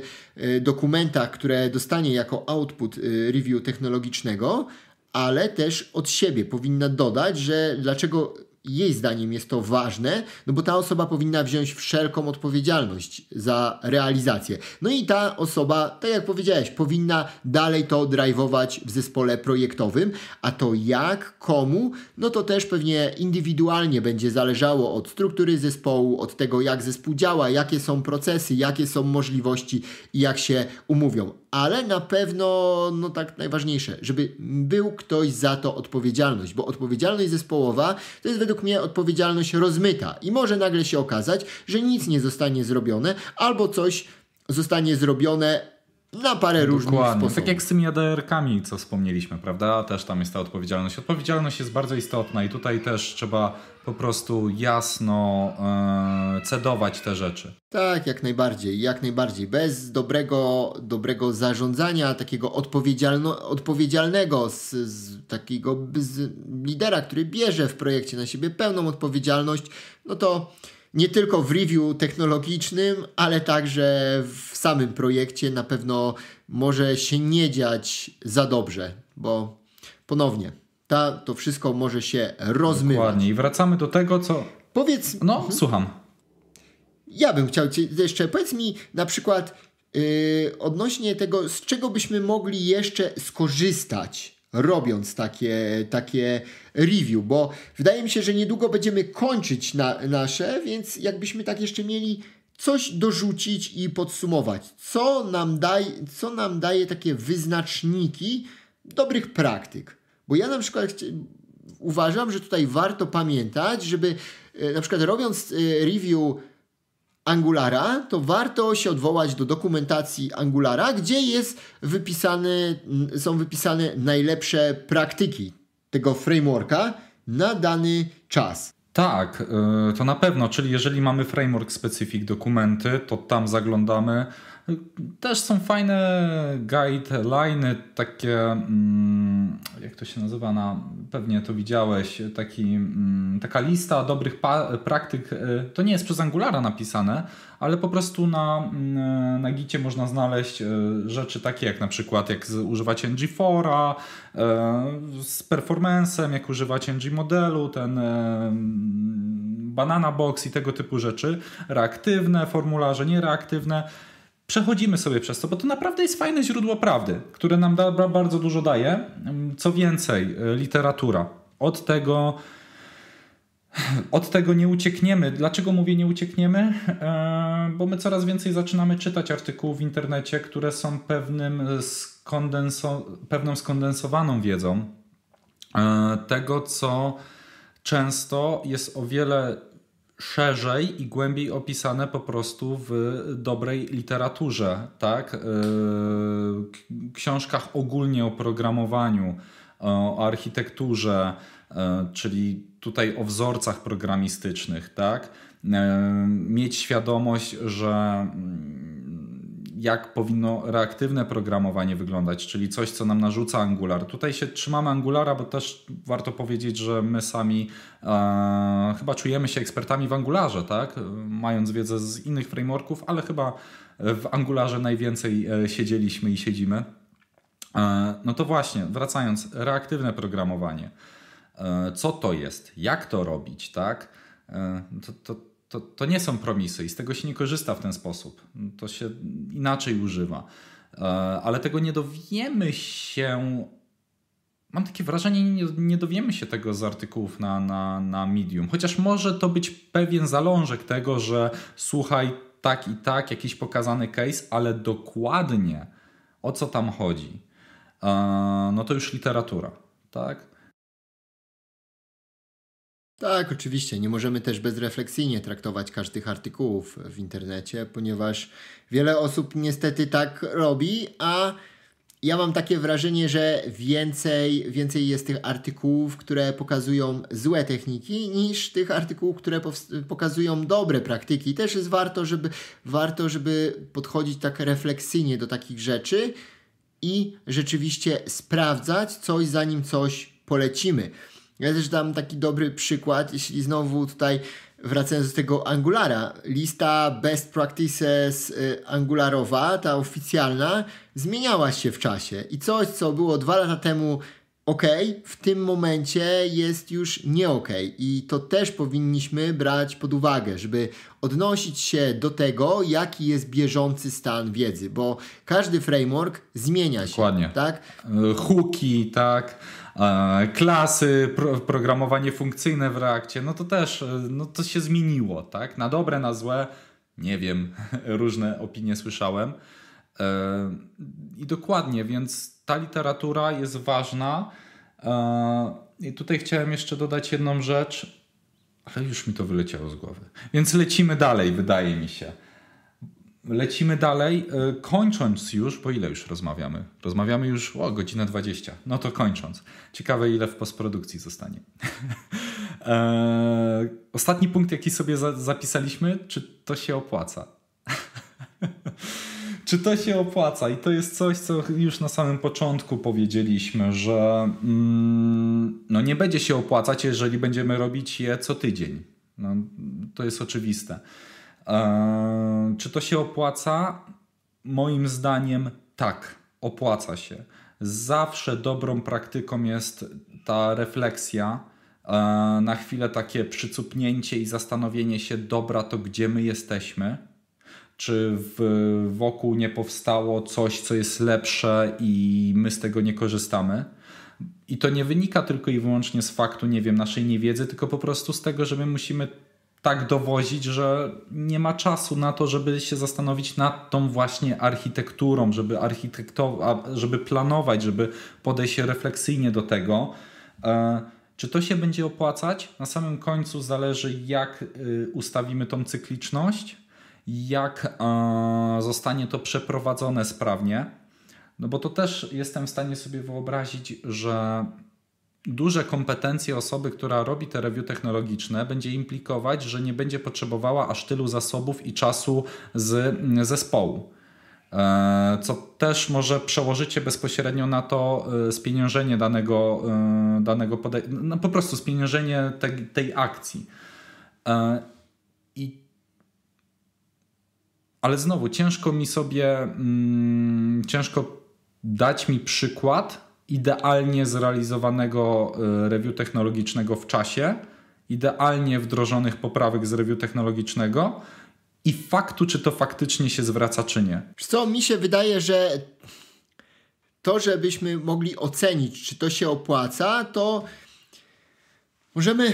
dokumentach, które dostanie jako output y, review technologicznego, ale też od siebie powinna dodać, że dlaczego jej zdaniem jest to ważne, no bo ta osoba powinna wziąć wszelką odpowiedzialność za realizację. No i ta osoba, tak jak powiedziałeś, powinna dalej to drive'ować w zespole projektowym, a to jak, komu, no to też pewnie indywidualnie będzie zależało od struktury zespołu, od tego jak zespół działa, jakie są procesy, jakie są możliwości i jak się umówią. Ale na pewno, no tak najważniejsze, żeby był ktoś za to odpowiedzialność, bo odpowiedzialność zespołowa to jest według według mnie odpowiedzialność rozmyta i może nagle się okazać, że nic nie zostanie zrobione albo coś zostanie zrobione na parę różnych Dokładnie. Tak sposobów. Tak jak z tymi ADR-kami, co wspomnieliśmy, prawda? Też tam jest ta odpowiedzialność. Odpowiedzialność jest bardzo istotna i tutaj też trzeba po prostu jasno yy, cedować te rzeczy. Tak, jak najbardziej, jak najbardziej. Bez dobrego, dobrego zarządzania, takiego odpowiedzialnego, z, z takiego z lidera, który bierze w projekcie na siebie pełną odpowiedzialność, no to nie tylko w review technologicznym, ale także w samym projekcie na pewno może się nie dziać za dobrze, bo ponownie ta, to wszystko może się rozmywać. Dokładnie i wracamy do tego, co... Powiedz... No, mhm. słucham. Ja bym chciał jeszcze, powiedz mi na przykład yy, odnośnie tego, z czego byśmy mogli jeszcze skorzystać, robiąc takie, takie review, bo wydaje mi się, że niedługo będziemy kończyć na, nasze, więc jakbyśmy tak jeszcze mieli coś dorzucić i podsumować, co nam, daj, co nam daje takie wyznaczniki dobrych praktyk. Bo ja na przykład uważam, że tutaj warto pamiętać, żeby e, na przykład robiąc e, review Angulara, to warto się odwołać do dokumentacji Angulara, gdzie jest wypisane, są wypisane najlepsze praktyki tego frameworka na dany czas. Tak, y, to na pewno, czyli jeżeli mamy framework specific dokumenty, to tam zaglądamy też są fajne guideliny, takie, mm, jak to się nazywa, na, pewnie to widziałeś, taki, mm, taka lista dobrych praktyk. Y, to nie jest przez Angulara napisane, ale po prostu na, mm, na gicie można znaleźć y, rzeczy takie jak na przykład jak używać ng y, z performancem, jak używać ng-modelu, ten banana box i tego typu rzeczy, reaktywne formularze, niereaktywne przechodzimy sobie przez to, bo to naprawdę jest fajne źródło prawdy, które nam da, bardzo dużo daje. Mm, co więcej, e, literatura. Od tego, od tego nie uciekniemy. Dlaczego mówię nie uciekniemy? E, bo my coraz więcej zaczynamy czytać artykułów w internecie, które są pewnym skondenso pewną skondensowaną wiedzą e, tego, co często jest o wiele szerzej i głębiej opisane po prostu w dobrej literaturze, tak? E, książkach ogólnie o programowaniu, o architekturze, e, czyli tutaj o wzorcach programistycznych, tak? E, mieć świadomość, że mm, jak powinno reaktywne programowanie wyglądać, czyli coś, co nam narzuca Angular. Tutaj się trzymamy Angulara, bo też warto powiedzieć, że my sami e, chyba czujemy się ekspertami w Angularze, tak? Mając wiedzę z innych frameworków, ale chyba w Angularze najwięcej e, siedzieliśmy i siedzimy. E, no to właśnie, wracając, reaktywne programowanie. E, co to jest? Jak to robić, tak? E, to, to to, to nie są promisy i z tego się nie korzysta w ten sposób. To się inaczej używa. E, ale tego nie dowiemy się. Mam takie wrażenie, nie, nie dowiemy się tego z artykułów na, na, na Medium. Chociaż może to być pewien zalążek tego, że słuchaj, tak i tak, jakiś pokazany case, ale dokładnie o co tam chodzi, e, no to już literatura, tak? Tak, oczywiście. Nie możemy też bezrefleksyjnie traktować każdych artykułów w internecie, ponieważ wiele osób niestety tak robi, a ja mam takie wrażenie, że więcej, więcej jest tych artykułów, które pokazują złe techniki, niż tych artykułów, które pokazują dobre praktyki. Też jest warto, żeby, warto, żeby podchodzić tak refleksyjnie do takich rzeczy i rzeczywiście sprawdzać coś, zanim coś polecimy. Ja też dam taki dobry przykład, jeśli znowu tutaj wracając do tego Angulara. Lista best practices y, Angularowa, ta oficjalna, zmieniała się w czasie i coś, co było dwa lata temu ok, w tym momencie jest już nie ok. I to też powinniśmy brać pod uwagę, żeby odnosić się do tego, jaki jest bieżący stan wiedzy, bo każdy framework zmienia się. Dokładnie. Tak? Y, Huki, tak E, klasy, programowanie funkcyjne w reakcie, no to też e, no to się zmieniło, tak? Na dobre, na złe, nie wiem, różne opinie słyszałem. E, I dokładnie, więc ta literatura jest ważna. I tutaj chciałem jeszcze dodać jedną rzecz, ale już mi to wyleciało z głowy. Więc lecimy dalej, wydaje mi się. Lecimy dalej, e, kończąc już, bo ile już rozmawiamy? Rozmawiamy już o godzinę 20. No to kończąc. Ciekawe, ile w postprodukcji zostanie. eee, ostatni punkt, jaki sobie za zapisaliśmy, czy to się opłaca? czy to się opłaca? I to jest coś, co już na samym początku powiedzieliśmy, że mm, no nie będzie się opłacać, jeżeli będziemy robić je co tydzień. No, to jest oczywiste. Ehm, czy to się opłaca? Moim zdaniem tak, opłaca się. Zawsze dobrą praktyką jest ta refleksja, e, na chwilę takie przycupnięcie i zastanowienie się, dobra, to gdzie my jesteśmy? Czy w, wokół nie powstało coś, co jest lepsze i my z tego nie korzystamy? I to nie wynika tylko i wyłącznie z faktu, nie wiem, naszej niewiedzy, tylko po prostu z tego, że my musimy tak dowozić, że nie ma czasu na to, żeby się zastanowić nad tą właśnie architekturą, żeby, żeby planować, żeby podejść refleksyjnie do tego. E, czy to się będzie opłacać? Na samym końcu zależy, jak y, ustawimy tą cykliczność, jak zostanie to przeprowadzone sprawnie. No bo to też jestem w stanie sobie wyobrazić, że duże kompetencje osoby, która robi te review technologiczne, będzie implikować, że nie będzie potrzebowała aż tylu zasobów i czasu z mm, zespołu. E, co też może przełożyć się bezpośrednio na to e, spieniężenie danego, e, danego podejścia, no po prostu spieniężenie te, tej akcji. I ale znowu ciężko mi sobie, mm, ciężko dać mi przykład idealnie zrealizowanego y, review technologicznego w czasie, idealnie wdrożonych poprawek z review technologicznego i faktu, czy to faktycznie się zwraca, czy nie. Co mi się wydaje, że to, żebyśmy mogli ocenić, czy to się opłaca, to możemy.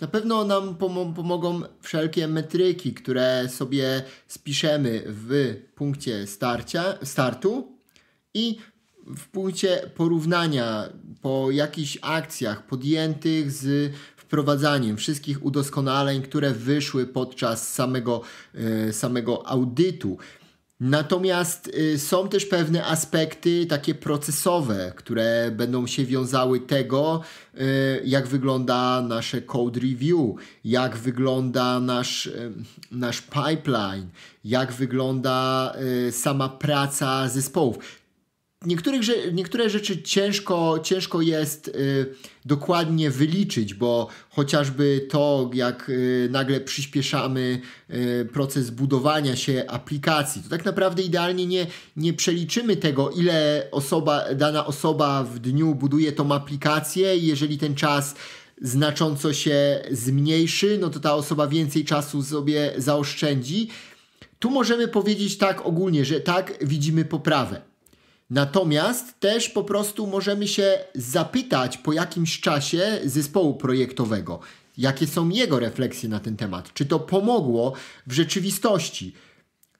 Na pewno nam pom pomogą wszelkie metryki, które sobie spiszemy w punkcie starcia, startu i w punkcie porównania po jakichś akcjach podjętych z wprowadzaniem wszystkich udoskonaleń, które wyszły podczas samego, e, samego audytu. Natomiast e, są też pewne aspekty takie procesowe, które będą się wiązały tego, e, jak wygląda nasze code review, jak wygląda nasz, nasz pipeline, jak wygląda sama praca zespołów niektórych, niektóre rzeczy ciężko, ciężko jest y, dokładnie wyliczyć, bo chociażby to, jak y, nagle przyspieszamy y, proces budowania się aplikacji, to tak naprawdę idealnie nie, nie przeliczymy tego, ile osoba, dana osoba w dniu buduje tą aplikację i jeżeli ten czas znacząco się zmniejszy, no to ta osoba więcej czasu sobie zaoszczędzi. Tu możemy powiedzieć tak ogólnie, że tak widzimy poprawę Natomiast też po prostu możemy się zapytać po jakimś czasie zespołu projektowego, jakie są jego refleksje na ten temat, czy to pomogło w rzeczywistości.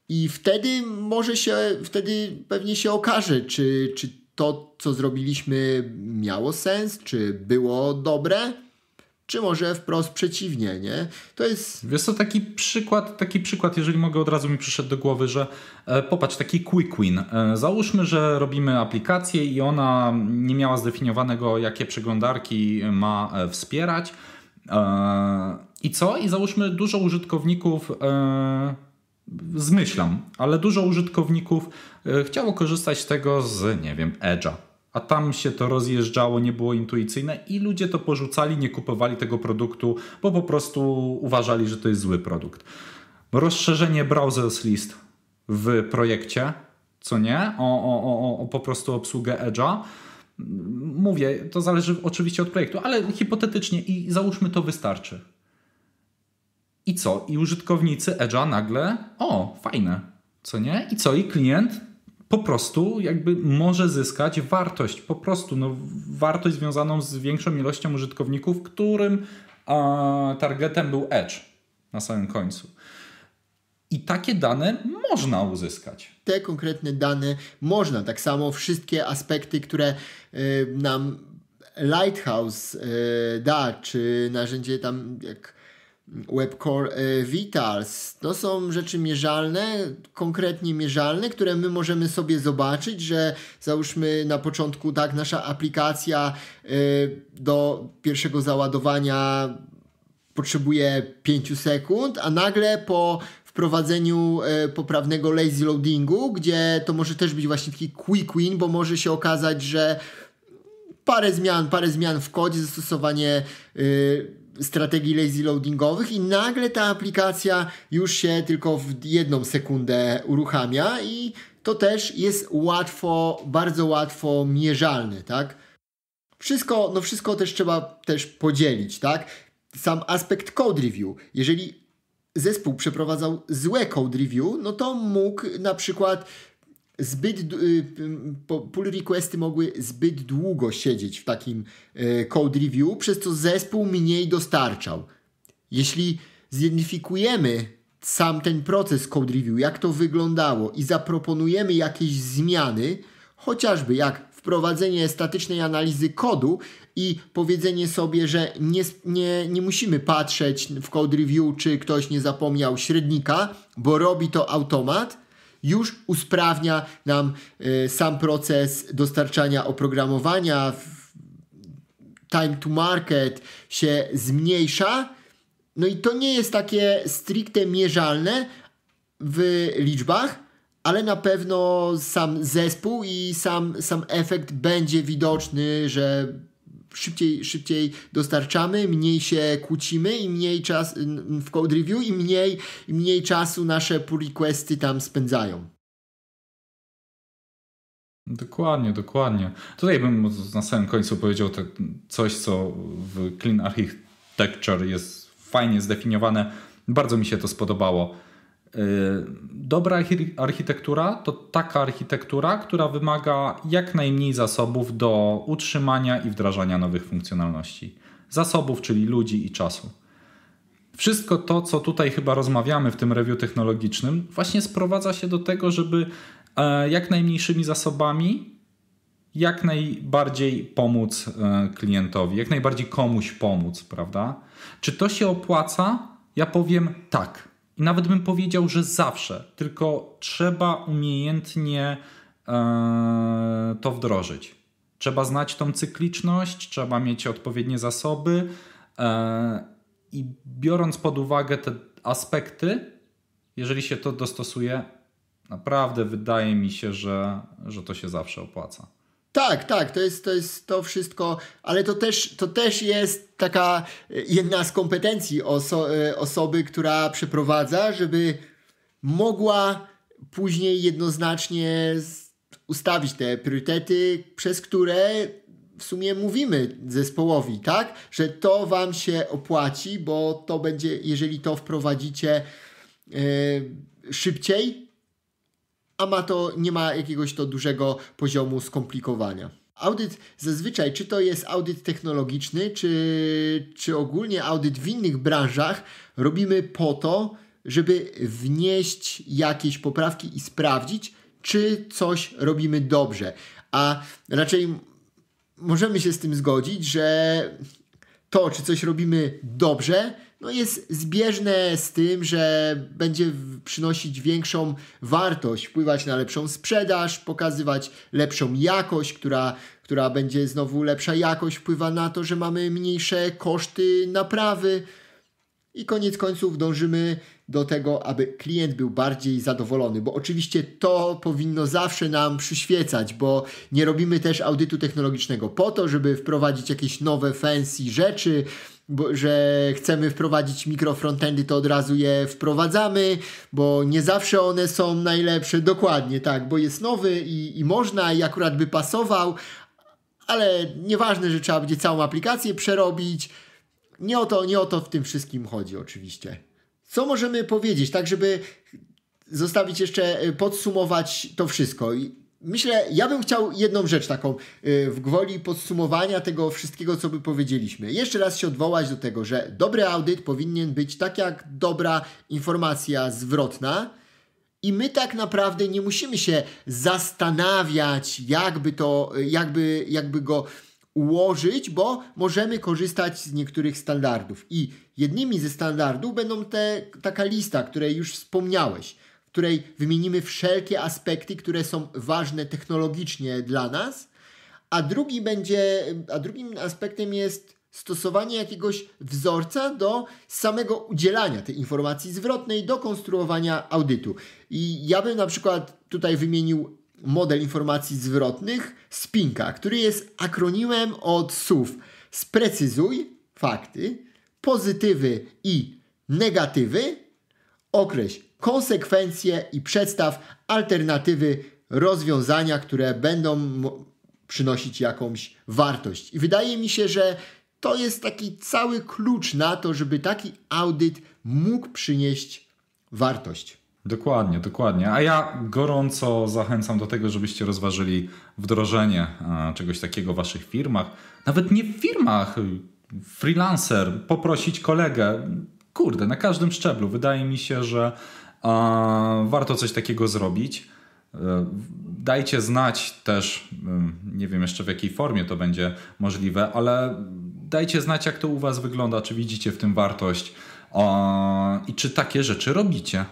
I wtedy może się, wtedy pewnie się okaże, czy, czy to, co zrobiliśmy, miało sens, czy było dobre czy może wprost przeciwnie, nie? To jest... Wiesz to taki przykład, taki przykład, jeżeli mogę, od razu mi przyszedł do głowy, że e, popatrz, taki quick win. E, załóżmy, że robimy aplikację i ona nie miała zdefiniowanego, jakie przeglądarki ma e, wspierać. E, I co? I załóżmy, dużo użytkowników... E, Zmyślam, ale dużo użytkowników e, chciało korzystać z tego z, nie wiem, Edge'a a tam się to rozjeżdżało, nie było intuicyjne i ludzie to porzucali, nie kupowali tego produktu, bo po prostu uważali, że to jest zły produkt. Rozszerzenie Browsers List w projekcie, co nie, o, o, o, o po prostu obsługę Edge'a. Mówię, to zależy oczywiście od projektu, ale hipotetycznie i załóżmy to wystarczy. I co? I użytkownicy Edge'a nagle, o, fajne, co nie? I co? I klient po prostu jakby może zyskać wartość, po prostu no, wartość związaną z większą ilością użytkowników, którym targetem był Edge na samym końcu. I takie dane można uzyskać. Te konkretne dane można. Tak samo wszystkie aspekty, które y, nam Lighthouse y, da, czy narzędzie tam jak Webcore e, Vitals. To są rzeczy mierzalne, konkretnie mierzalne, które my możemy sobie zobaczyć, że załóżmy na początku tak nasza aplikacja e, do pierwszego załadowania potrzebuje 5 sekund, a nagle po wprowadzeniu e, poprawnego lazy loadingu, gdzie to może też być właśnie taki quick win, bo może się okazać, że parę zmian, parę zmian w kodzie, zastosowanie strategii lazy loadingowych i nagle ta aplikacja już się tylko w jedną sekundę uruchamia i to też jest łatwo, bardzo łatwo mierzalne, tak? Wszystko, no wszystko też trzeba też podzielić, tak? Sam aspekt code review. Jeżeli zespół przeprowadzał złe code review, no to mógł na przykład zbyt y, pull requesty mogły zbyt długo siedzieć w takim e, code review, przez co zespół mniej dostarczał. Jeśli zidentyfikujemy sam ten proces code review, jak to wyglądało i zaproponujemy jakieś zmiany, chociażby jak wprowadzenie statycznej analizy kodu i powiedzenie sobie, że nie, nie, nie musimy patrzeć w code review, czy ktoś nie zapomniał średnika, bo robi to automat – już usprawnia nam y, sam proces dostarczania oprogramowania. Time to market się zmniejsza. No i to nie jest takie stricte mierzalne w liczbach, ale na pewno sam zespół i sam, sam efekt będzie widoczny, że szybciej, szybciej dostarczamy, mniej się kłócimy i mniej czas w code review i mniej, i mniej czasu nasze pull requesty tam spędzają. Dokładnie, dokładnie. Tutaj bym na samym końcu powiedział te, tak, coś, co w Clean Architecture jest fajnie zdefiniowane. Bardzo mi się to spodobało Y, dobra architektura to taka architektura, która wymaga jak najmniej zasobów do utrzymania i wdrażania nowych funkcjonalności. Zasobów, czyli ludzi i czasu. Wszystko to, co tutaj chyba rozmawiamy w tym review technologicznym, właśnie sprowadza się do tego, żeby e, jak najmniejszymi zasobami jak najbardziej pomóc e, klientowi, jak najbardziej komuś pomóc, prawda? Czy to się opłaca? Ja powiem tak i nawet bym powiedział, że zawsze, tylko trzeba umiejętnie e, to wdrożyć. Trzeba znać tą cykliczność, trzeba mieć odpowiednie zasoby e, i biorąc pod uwagę te aspekty, jeżeli się to dostosuje, naprawdę wydaje mi się, że, że to się zawsze opłaca. Tak, tak, to jest, to jest to wszystko, ale to też, to też jest taka e, jedna z kompetencji oso e, osoby, która przeprowadza, żeby mogła później jednoznacznie ustawić te priorytety, przez które w sumie mówimy zespołowi, tak? Że to wam się opłaci, bo to będzie, jeżeli to wprowadzicie yy, szybciej, a ma to, nie ma jakiegoś to dużego poziomu skomplikowania. Audyt zazwyczaj, czy to jest audyt technologiczny, czy, czy ogólnie audyt w innych branżach, robimy po to, żeby wnieść jakieś poprawki i sprawdzić, czy coś robimy dobrze. A raczej możemy się z tym zgodzić, że to, czy coś robimy dobrze, no jest zbieżne z tym, że będzie przynosić większą wartość, wpływać na lepszą sprzedaż, pokazywać lepszą jakość, która, która będzie znowu lepsza jakość, wpływa na to, że mamy mniejsze koszty naprawy. I koniec końców dążymy do tego, aby klient był bardziej zadowolony, bo oczywiście to powinno zawsze nam przyświecać, bo nie robimy też audytu technologicznego po to, żeby wprowadzić jakieś nowe fancy rzeczy, bo, że chcemy wprowadzić mikrofrontendy, to od razu je wprowadzamy, bo nie zawsze one są najlepsze. Dokładnie, tak, bo jest nowy i, i można i akurat by pasował, ale nieważne, że trzeba będzie całą aplikację przerobić. Nie o to, nie o to w tym wszystkim chodzi oczywiście. Co możemy powiedzieć, tak żeby zostawić jeszcze, e, podsumować to wszystko? myślę, ja bym chciał jedną rzecz taką y, w gwoli podsumowania tego wszystkiego, co by powiedzieliśmy. Jeszcze raz się odwołać do tego, że dobry audyt powinien być tak jak dobra informacja zwrotna. I my tak naprawdę nie musimy się zastanawiać, jakby to, jakby, jakby go ułożyć, bo możemy korzystać z niektórych standardów. I jednymi ze standardów będą te, taka lista, której już wspomniałeś której wymienimy wszelkie aspekty, które są ważne technologicznie dla nas, a, drugi będzie, a drugim aspektem jest stosowanie jakiegoś wzorca do samego udzielania tej informacji zwrotnej, do konstruowania audytu. I ja bym na przykład tutaj wymienił model informacji zwrotnych SPINKA, który jest akronimem od słów sprecyzuj fakty, pozytywy i negatywy, określ konsekwencje i przedstaw alternatywy rozwiązania, które będą przynosić jakąś wartość. I wydaje mi się, że to jest taki cały klucz na to, żeby taki audyt mógł przynieść wartość. Dokładnie, dokładnie. A ja gorąco zachęcam do tego, żebyście rozważyli wdrożenie e, czegoś takiego w waszych firmach. Nawet nie w firmach, y, freelancer, poprosić kolegę. Kurde, na każdym szczeblu. Wydaje mi się, że warto coś takiego zrobić. E, dajcie znać też, mm, nie wiem jeszcze w jakiej formie to będzie możliwe, ale dajcie znać, jak to u Was wygląda, czy widzicie w tym wartość i czy takie rzeczy robicie.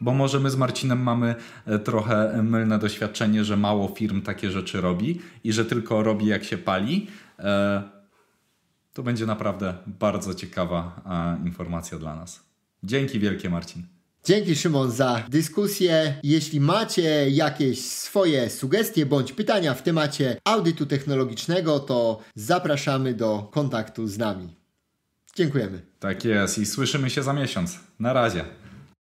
Bo może my z Marcinem mamy e, trochę mylne doświadczenie, że mało firm takie rzeczy robi i że tylko robi jak się pali. E, to będzie naprawdę bardzo ciekawa informacja dla nas. Dzięki wielkie, Marcin. Dzięki Szymon za dyskusję. Jeśli macie jakieś swoje sugestie bądź pytania w temacie audytu technologicznego, to zapraszamy do kontaktu z nami. Dziękujemy. Tak jest i słyszymy się za miesiąc. Na razie.